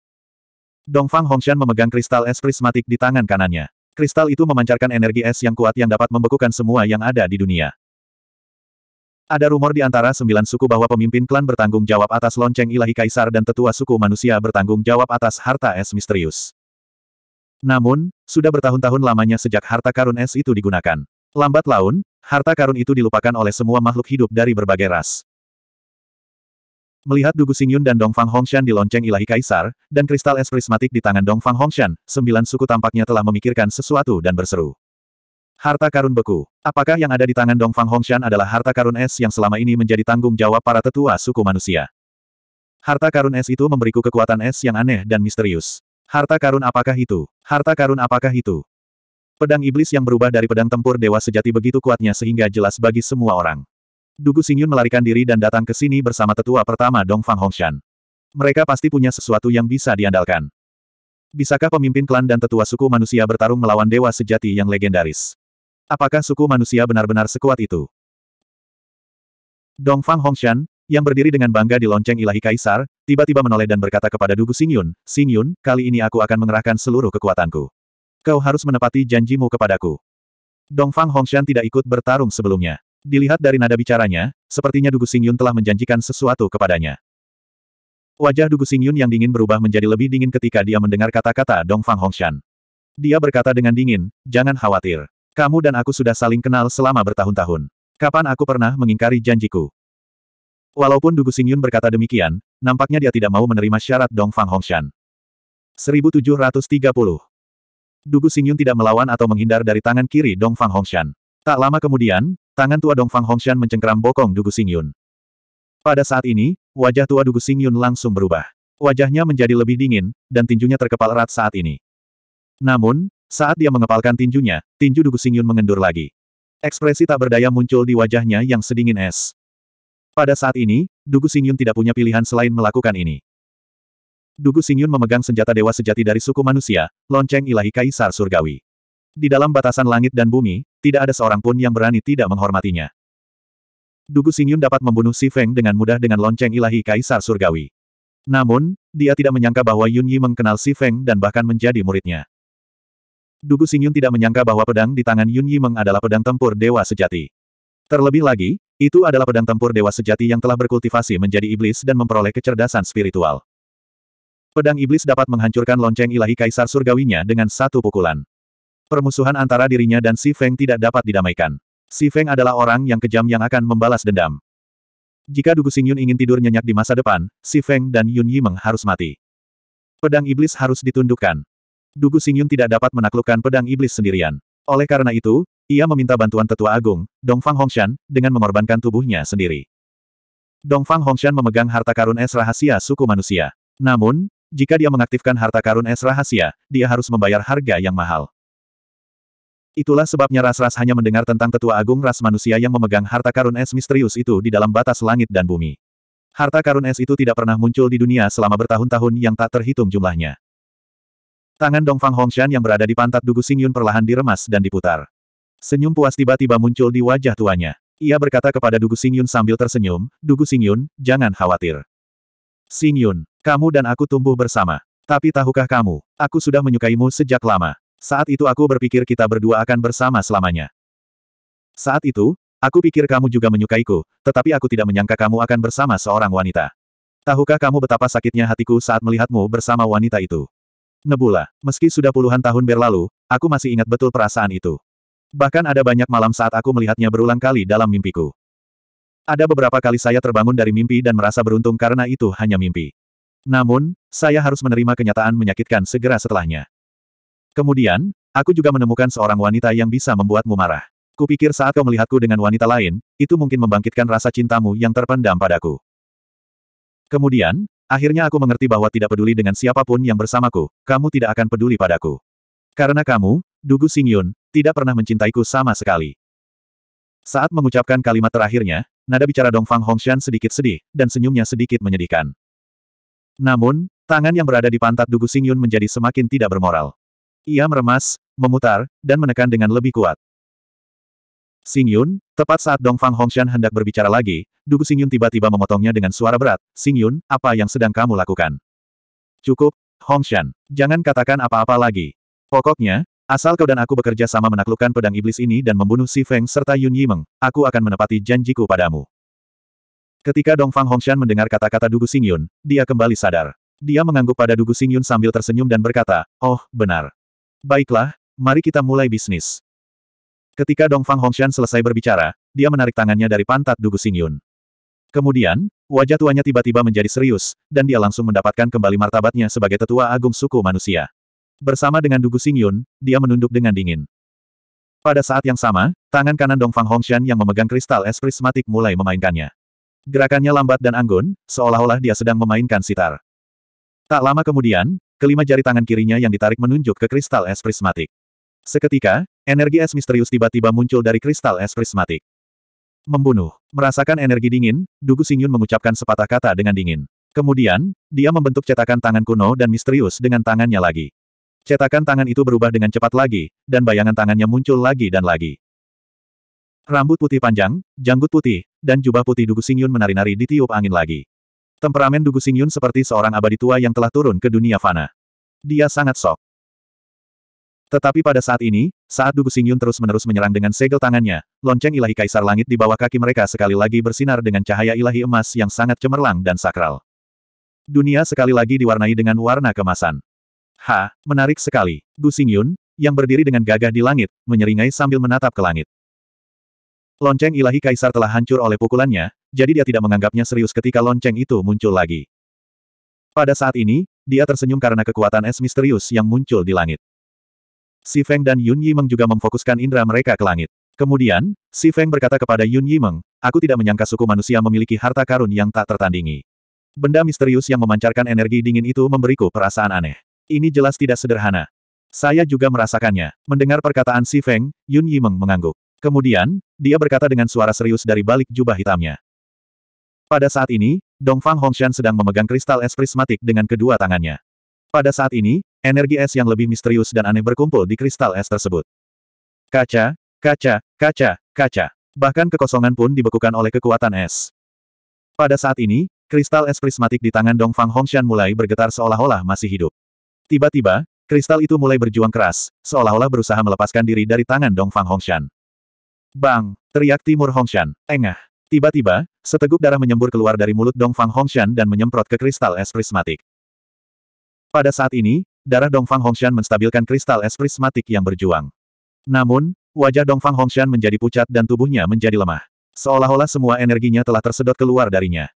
Dongfang Hongshan memegang kristal es prismatik di tangan kanannya. Kristal itu memancarkan energi es yang kuat yang dapat membekukan semua yang ada di dunia. Ada rumor di antara sembilan suku bahwa pemimpin klan bertanggung jawab atas lonceng ilahi kaisar dan tetua suku manusia bertanggung jawab atas harta es misterius. Namun, sudah bertahun-tahun lamanya sejak harta karun es itu digunakan. Lambat laun, harta karun itu dilupakan oleh semua makhluk hidup dari berbagai ras. Melihat Dugu Singyun dan Dongfang Hongshan di lonceng ilahi kaisar, dan kristal es prismatik di tangan Dongfang Hongshan, sembilan suku tampaknya telah memikirkan sesuatu dan berseru. Harta karun beku. Apakah yang ada di tangan Dong Fang Hongshan adalah harta karun es yang selama ini menjadi tanggung jawab para tetua suku manusia? Harta karun es itu memberiku kekuatan es yang aneh dan misterius. Harta karun apakah itu? Harta karun apakah itu? Pedang iblis yang berubah dari pedang tempur dewa sejati begitu kuatnya sehingga jelas bagi semua orang. Dugu Singyun melarikan diri dan datang ke sini bersama tetua pertama Dong Fang Hongshan. Mereka pasti punya sesuatu yang bisa diandalkan. Bisakah pemimpin klan dan tetua suku manusia bertarung melawan dewa sejati yang legendaris? Apakah suku manusia benar-benar sekuat itu? Dongfang Hongshan, yang berdiri dengan bangga di lonceng ilahi kaisar, tiba-tiba menoleh dan berkata kepada Dugu Xingyun, Xingyun, kali ini aku akan mengerahkan seluruh kekuatanku. Kau harus menepati janjimu kepadaku. Dongfang Hongshan tidak ikut bertarung sebelumnya. Dilihat dari nada bicaranya, sepertinya Dugu Xingyun telah menjanjikan sesuatu kepadanya. Wajah Dugu Xingyun yang dingin berubah menjadi lebih dingin ketika dia mendengar kata-kata Dongfang Hongshan. Dia berkata dengan dingin, jangan khawatir. Kamu dan aku sudah saling kenal selama bertahun-tahun. Kapan aku pernah mengingkari janjiku? Walaupun Dugu Xingyun berkata demikian, nampaknya dia tidak mau menerima syarat Dong Fang Hongshan. 1730. Dugu Xingyun tidak melawan atau menghindar dari tangan kiri Dong Fang Hongshan. Tak lama kemudian, tangan tua Dong Fang Hongshan mencengkeram bokong Dugu Xingyun. Pada saat ini, wajah tua Dugu Xingyun langsung berubah. Wajahnya menjadi lebih dingin, dan tinjunya terkepal erat saat ini. Namun, saat dia mengepalkan tinjunya, tinju Dugu Xingyun mengendur lagi. Ekspresi tak berdaya muncul di wajahnya yang sedingin es. Pada saat ini, Dugu Xingyun tidak punya pilihan selain melakukan ini. Dugu Xingyun memegang senjata dewa sejati dari suku manusia, lonceng ilahi kaisar surgawi. Di dalam batasan langit dan bumi, tidak ada seorang pun yang berani tidak menghormatinya. Dugu Xingyun dapat membunuh Si Feng dengan mudah dengan lonceng ilahi kaisar surgawi. Namun, dia tidak menyangka bahwa Yun Yi mengenal Si Feng dan bahkan menjadi muridnya. Dugu Xingyun tidak menyangka bahwa pedang di tangan Yun Yimeng adalah pedang tempur dewa sejati. Terlebih lagi, itu adalah pedang tempur dewa sejati yang telah berkultivasi menjadi iblis dan memperoleh kecerdasan spiritual. Pedang iblis dapat menghancurkan lonceng ilahi kaisar surgawinya dengan satu pukulan. Permusuhan antara dirinya dan Si Feng tidak dapat didamaikan. Si Feng adalah orang yang kejam yang akan membalas dendam. Jika Dugu Xingyun ingin tidur nyenyak di masa depan, Si Feng dan Yun Yimeng harus mati. Pedang iblis harus ditundukkan. Dugu Singyun tidak dapat menaklukkan pedang iblis sendirian. Oleh karena itu, ia meminta bantuan tetua agung, Dongfang Hongshan, dengan mengorbankan tubuhnya sendiri. Dongfang Hongshan memegang harta karun es rahasia suku manusia. Namun, jika dia mengaktifkan harta karun es rahasia, dia harus membayar harga yang mahal. Itulah sebabnya ras-ras hanya mendengar tentang tetua agung ras manusia yang memegang harta karun es misterius itu di dalam batas langit dan bumi. Harta karun es itu tidak pernah muncul di dunia selama bertahun-tahun yang tak terhitung jumlahnya. Tangan Dongfang Hongshan yang berada di pantat Dugu Xingyun perlahan diremas dan diputar. Senyum puas tiba-tiba muncul di wajah tuanya. Ia berkata kepada Dugu Xingyun sambil tersenyum, Dugu Xingyun, jangan khawatir. Xingyun, kamu dan aku tumbuh bersama. Tapi tahukah kamu, aku sudah menyukaimu sejak lama. Saat itu aku berpikir kita berdua akan bersama selamanya. Saat itu, aku pikir kamu juga menyukaiku, tetapi aku tidak menyangka kamu akan bersama seorang wanita. Tahukah kamu betapa sakitnya hatiku saat melihatmu bersama wanita itu? Nebula, meski sudah puluhan tahun berlalu, aku masih ingat betul perasaan itu. Bahkan ada banyak malam saat aku melihatnya berulang kali dalam mimpiku. Ada beberapa kali saya terbangun dari mimpi dan merasa beruntung karena itu hanya mimpi. Namun, saya harus menerima kenyataan menyakitkan segera setelahnya. Kemudian, aku juga menemukan seorang wanita yang bisa membuatmu marah. Kupikir saat kau melihatku dengan wanita lain, itu mungkin membangkitkan rasa cintamu yang terpendam padaku. Kemudian, Akhirnya aku mengerti bahwa tidak peduli dengan siapapun yang bersamaku, kamu tidak akan peduli padaku. Karena kamu, Dugu Singyun, tidak pernah mencintaiku sama sekali. Saat mengucapkan kalimat terakhirnya, nada bicara Dongfang Hongshan sedikit sedih, dan senyumnya sedikit menyedihkan. Namun, tangan yang berada di pantat Dugu Singyun menjadi semakin tidak bermoral. Ia meremas, memutar, dan menekan dengan lebih kuat. Xing Yun, tepat saat Dong Fang Hongshan hendak berbicara lagi, Dugu Xing Yun tiba-tiba memotongnya dengan suara berat, Xing Yun, apa yang sedang kamu lakukan? Cukup, Hongshan, jangan katakan apa-apa lagi. Pokoknya, asal kau dan aku bekerja sama menaklukkan pedang iblis ini dan membunuh Si Feng serta Yun Yimeng, aku akan menepati janjiku padamu. Ketika Dong Fang Hongshan mendengar kata-kata Dugu Xing Yun, dia kembali sadar. Dia mengangguk pada Dugu Xing Yun sambil tersenyum dan berkata, Oh, benar. Baiklah, mari kita mulai bisnis. Ketika Dongfang Hongshan selesai berbicara, dia menarik tangannya dari pantat Dugu Xingyun. Kemudian, wajah tuanya tiba-tiba menjadi serius, dan dia langsung mendapatkan kembali martabatnya sebagai tetua agung suku manusia. Bersama dengan Dugu Xingyun, dia menunduk dengan dingin. Pada saat yang sama, tangan kanan Dongfang Hongshan yang memegang kristal es prismatik mulai memainkannya. Gerakannya lambat dan anggun, seolah-olah dia sedang memainkan sitar. Tak lama kemudian, kelima jari tangan kirinya yang ditarik menunjuk ke kristal es prismatik. Seketika, energi es misterius tiba-tiba muncul dari kristal es prismatik. Membunuh. Merasakan energi dingin, Dugu Singyun mengucapkan sepatah kata dengan dingin. Kemudian, dia membentuk cetakan tangan kuno dan misterius dengan tangannya lagi. Cetakan tangan itu berubah dengan cepat lagi, dan bayangan tangannya muncul lagi dan lagi. Rambut putih panjang, janggut putih, dan jubah putih Dugu Singyun menari-nari ditiup angin lagi. Temperamen Dugu Singyun seperti seorang abadi tua yang telah turun ke dunia fana. Dia sangat sok. Tetapi pada saat ini, saat Dugu Xingyun terus-menerus menyerang dengan segel tangannya, lonceng ilahi kaisar langit di bawah kaki mereka sekali lagi bersinar dengan cahaya ilahi emas yang sangat cemerlang dan sakral. Dunia sekali lagi diwarnai dengan warna kemasan. Ha, menarik sekali. Gu Xingyun, yang berdiri dengan gagah di langit, menyeringai sambil menatap ke langit. Lonceng ilahi kaisar telah hancur oleh pukulannya, jadi dia tidak menganggapnya serius ketika lonceng itu muncul lagi. Pada saat ini, dia tersenyum karena kekuatan es misterius yang muncul di langit. Si Feng dan Yun Yimeng juga memfokuskan indera mereka ke langit. Kemudian, Si Feng berkata kepada Yun Yimeng, aku tidak menyangka suku manusia memiliki harta karun yang tak tertandingi. Benda misterius yang memancarkan energi dingin itu memberiku perasaan aneh. Ini jelas tidak sederhana. Saya juga merasakannya. Mendengar perkataan Si Feng, Yun Yimeng mengangguk. Kemudian, dia berkata dengan suara serius dari balik jubah hitamnya. Pada saat ini, Dongfang Hongshan sedang memegang kristal es prismatik dengan kedua tangannya. Pada saat ini, Energi es yang lebih misterius dan aneh berkumpul di kristal es tersebut. Kaca, kaca, kaca, kaca. Bahkan kekosongan pun dibekukan oleh kekuatan es. Pada saat ini, kristal es prismatik di tangan Dong Fang Hongshan mulai bergetar seolah-olah masih hidup. Tiba-tiba, kristal itu mulai berjuang keras, seolah-olah berusaha melepaskan diri dari tangan Dong Fang Hongshan. Bang! Teriak Timur Hongshan, engah. Tiba-tiba, seteguk darah menyembur keluar dari mulut Dong Fang Hongshan dan menyemprot ke kristal es prismatik. Pada saat ini, darah Dongfang Hongshan menstabilkan kristal es prismatik yang berjuang. Namun, wajah Dongfang Hongshan menjadi pucat dan tubuhnya menjadi lemah. Seolah-olah semua energinya telah tersedot keluar darinya.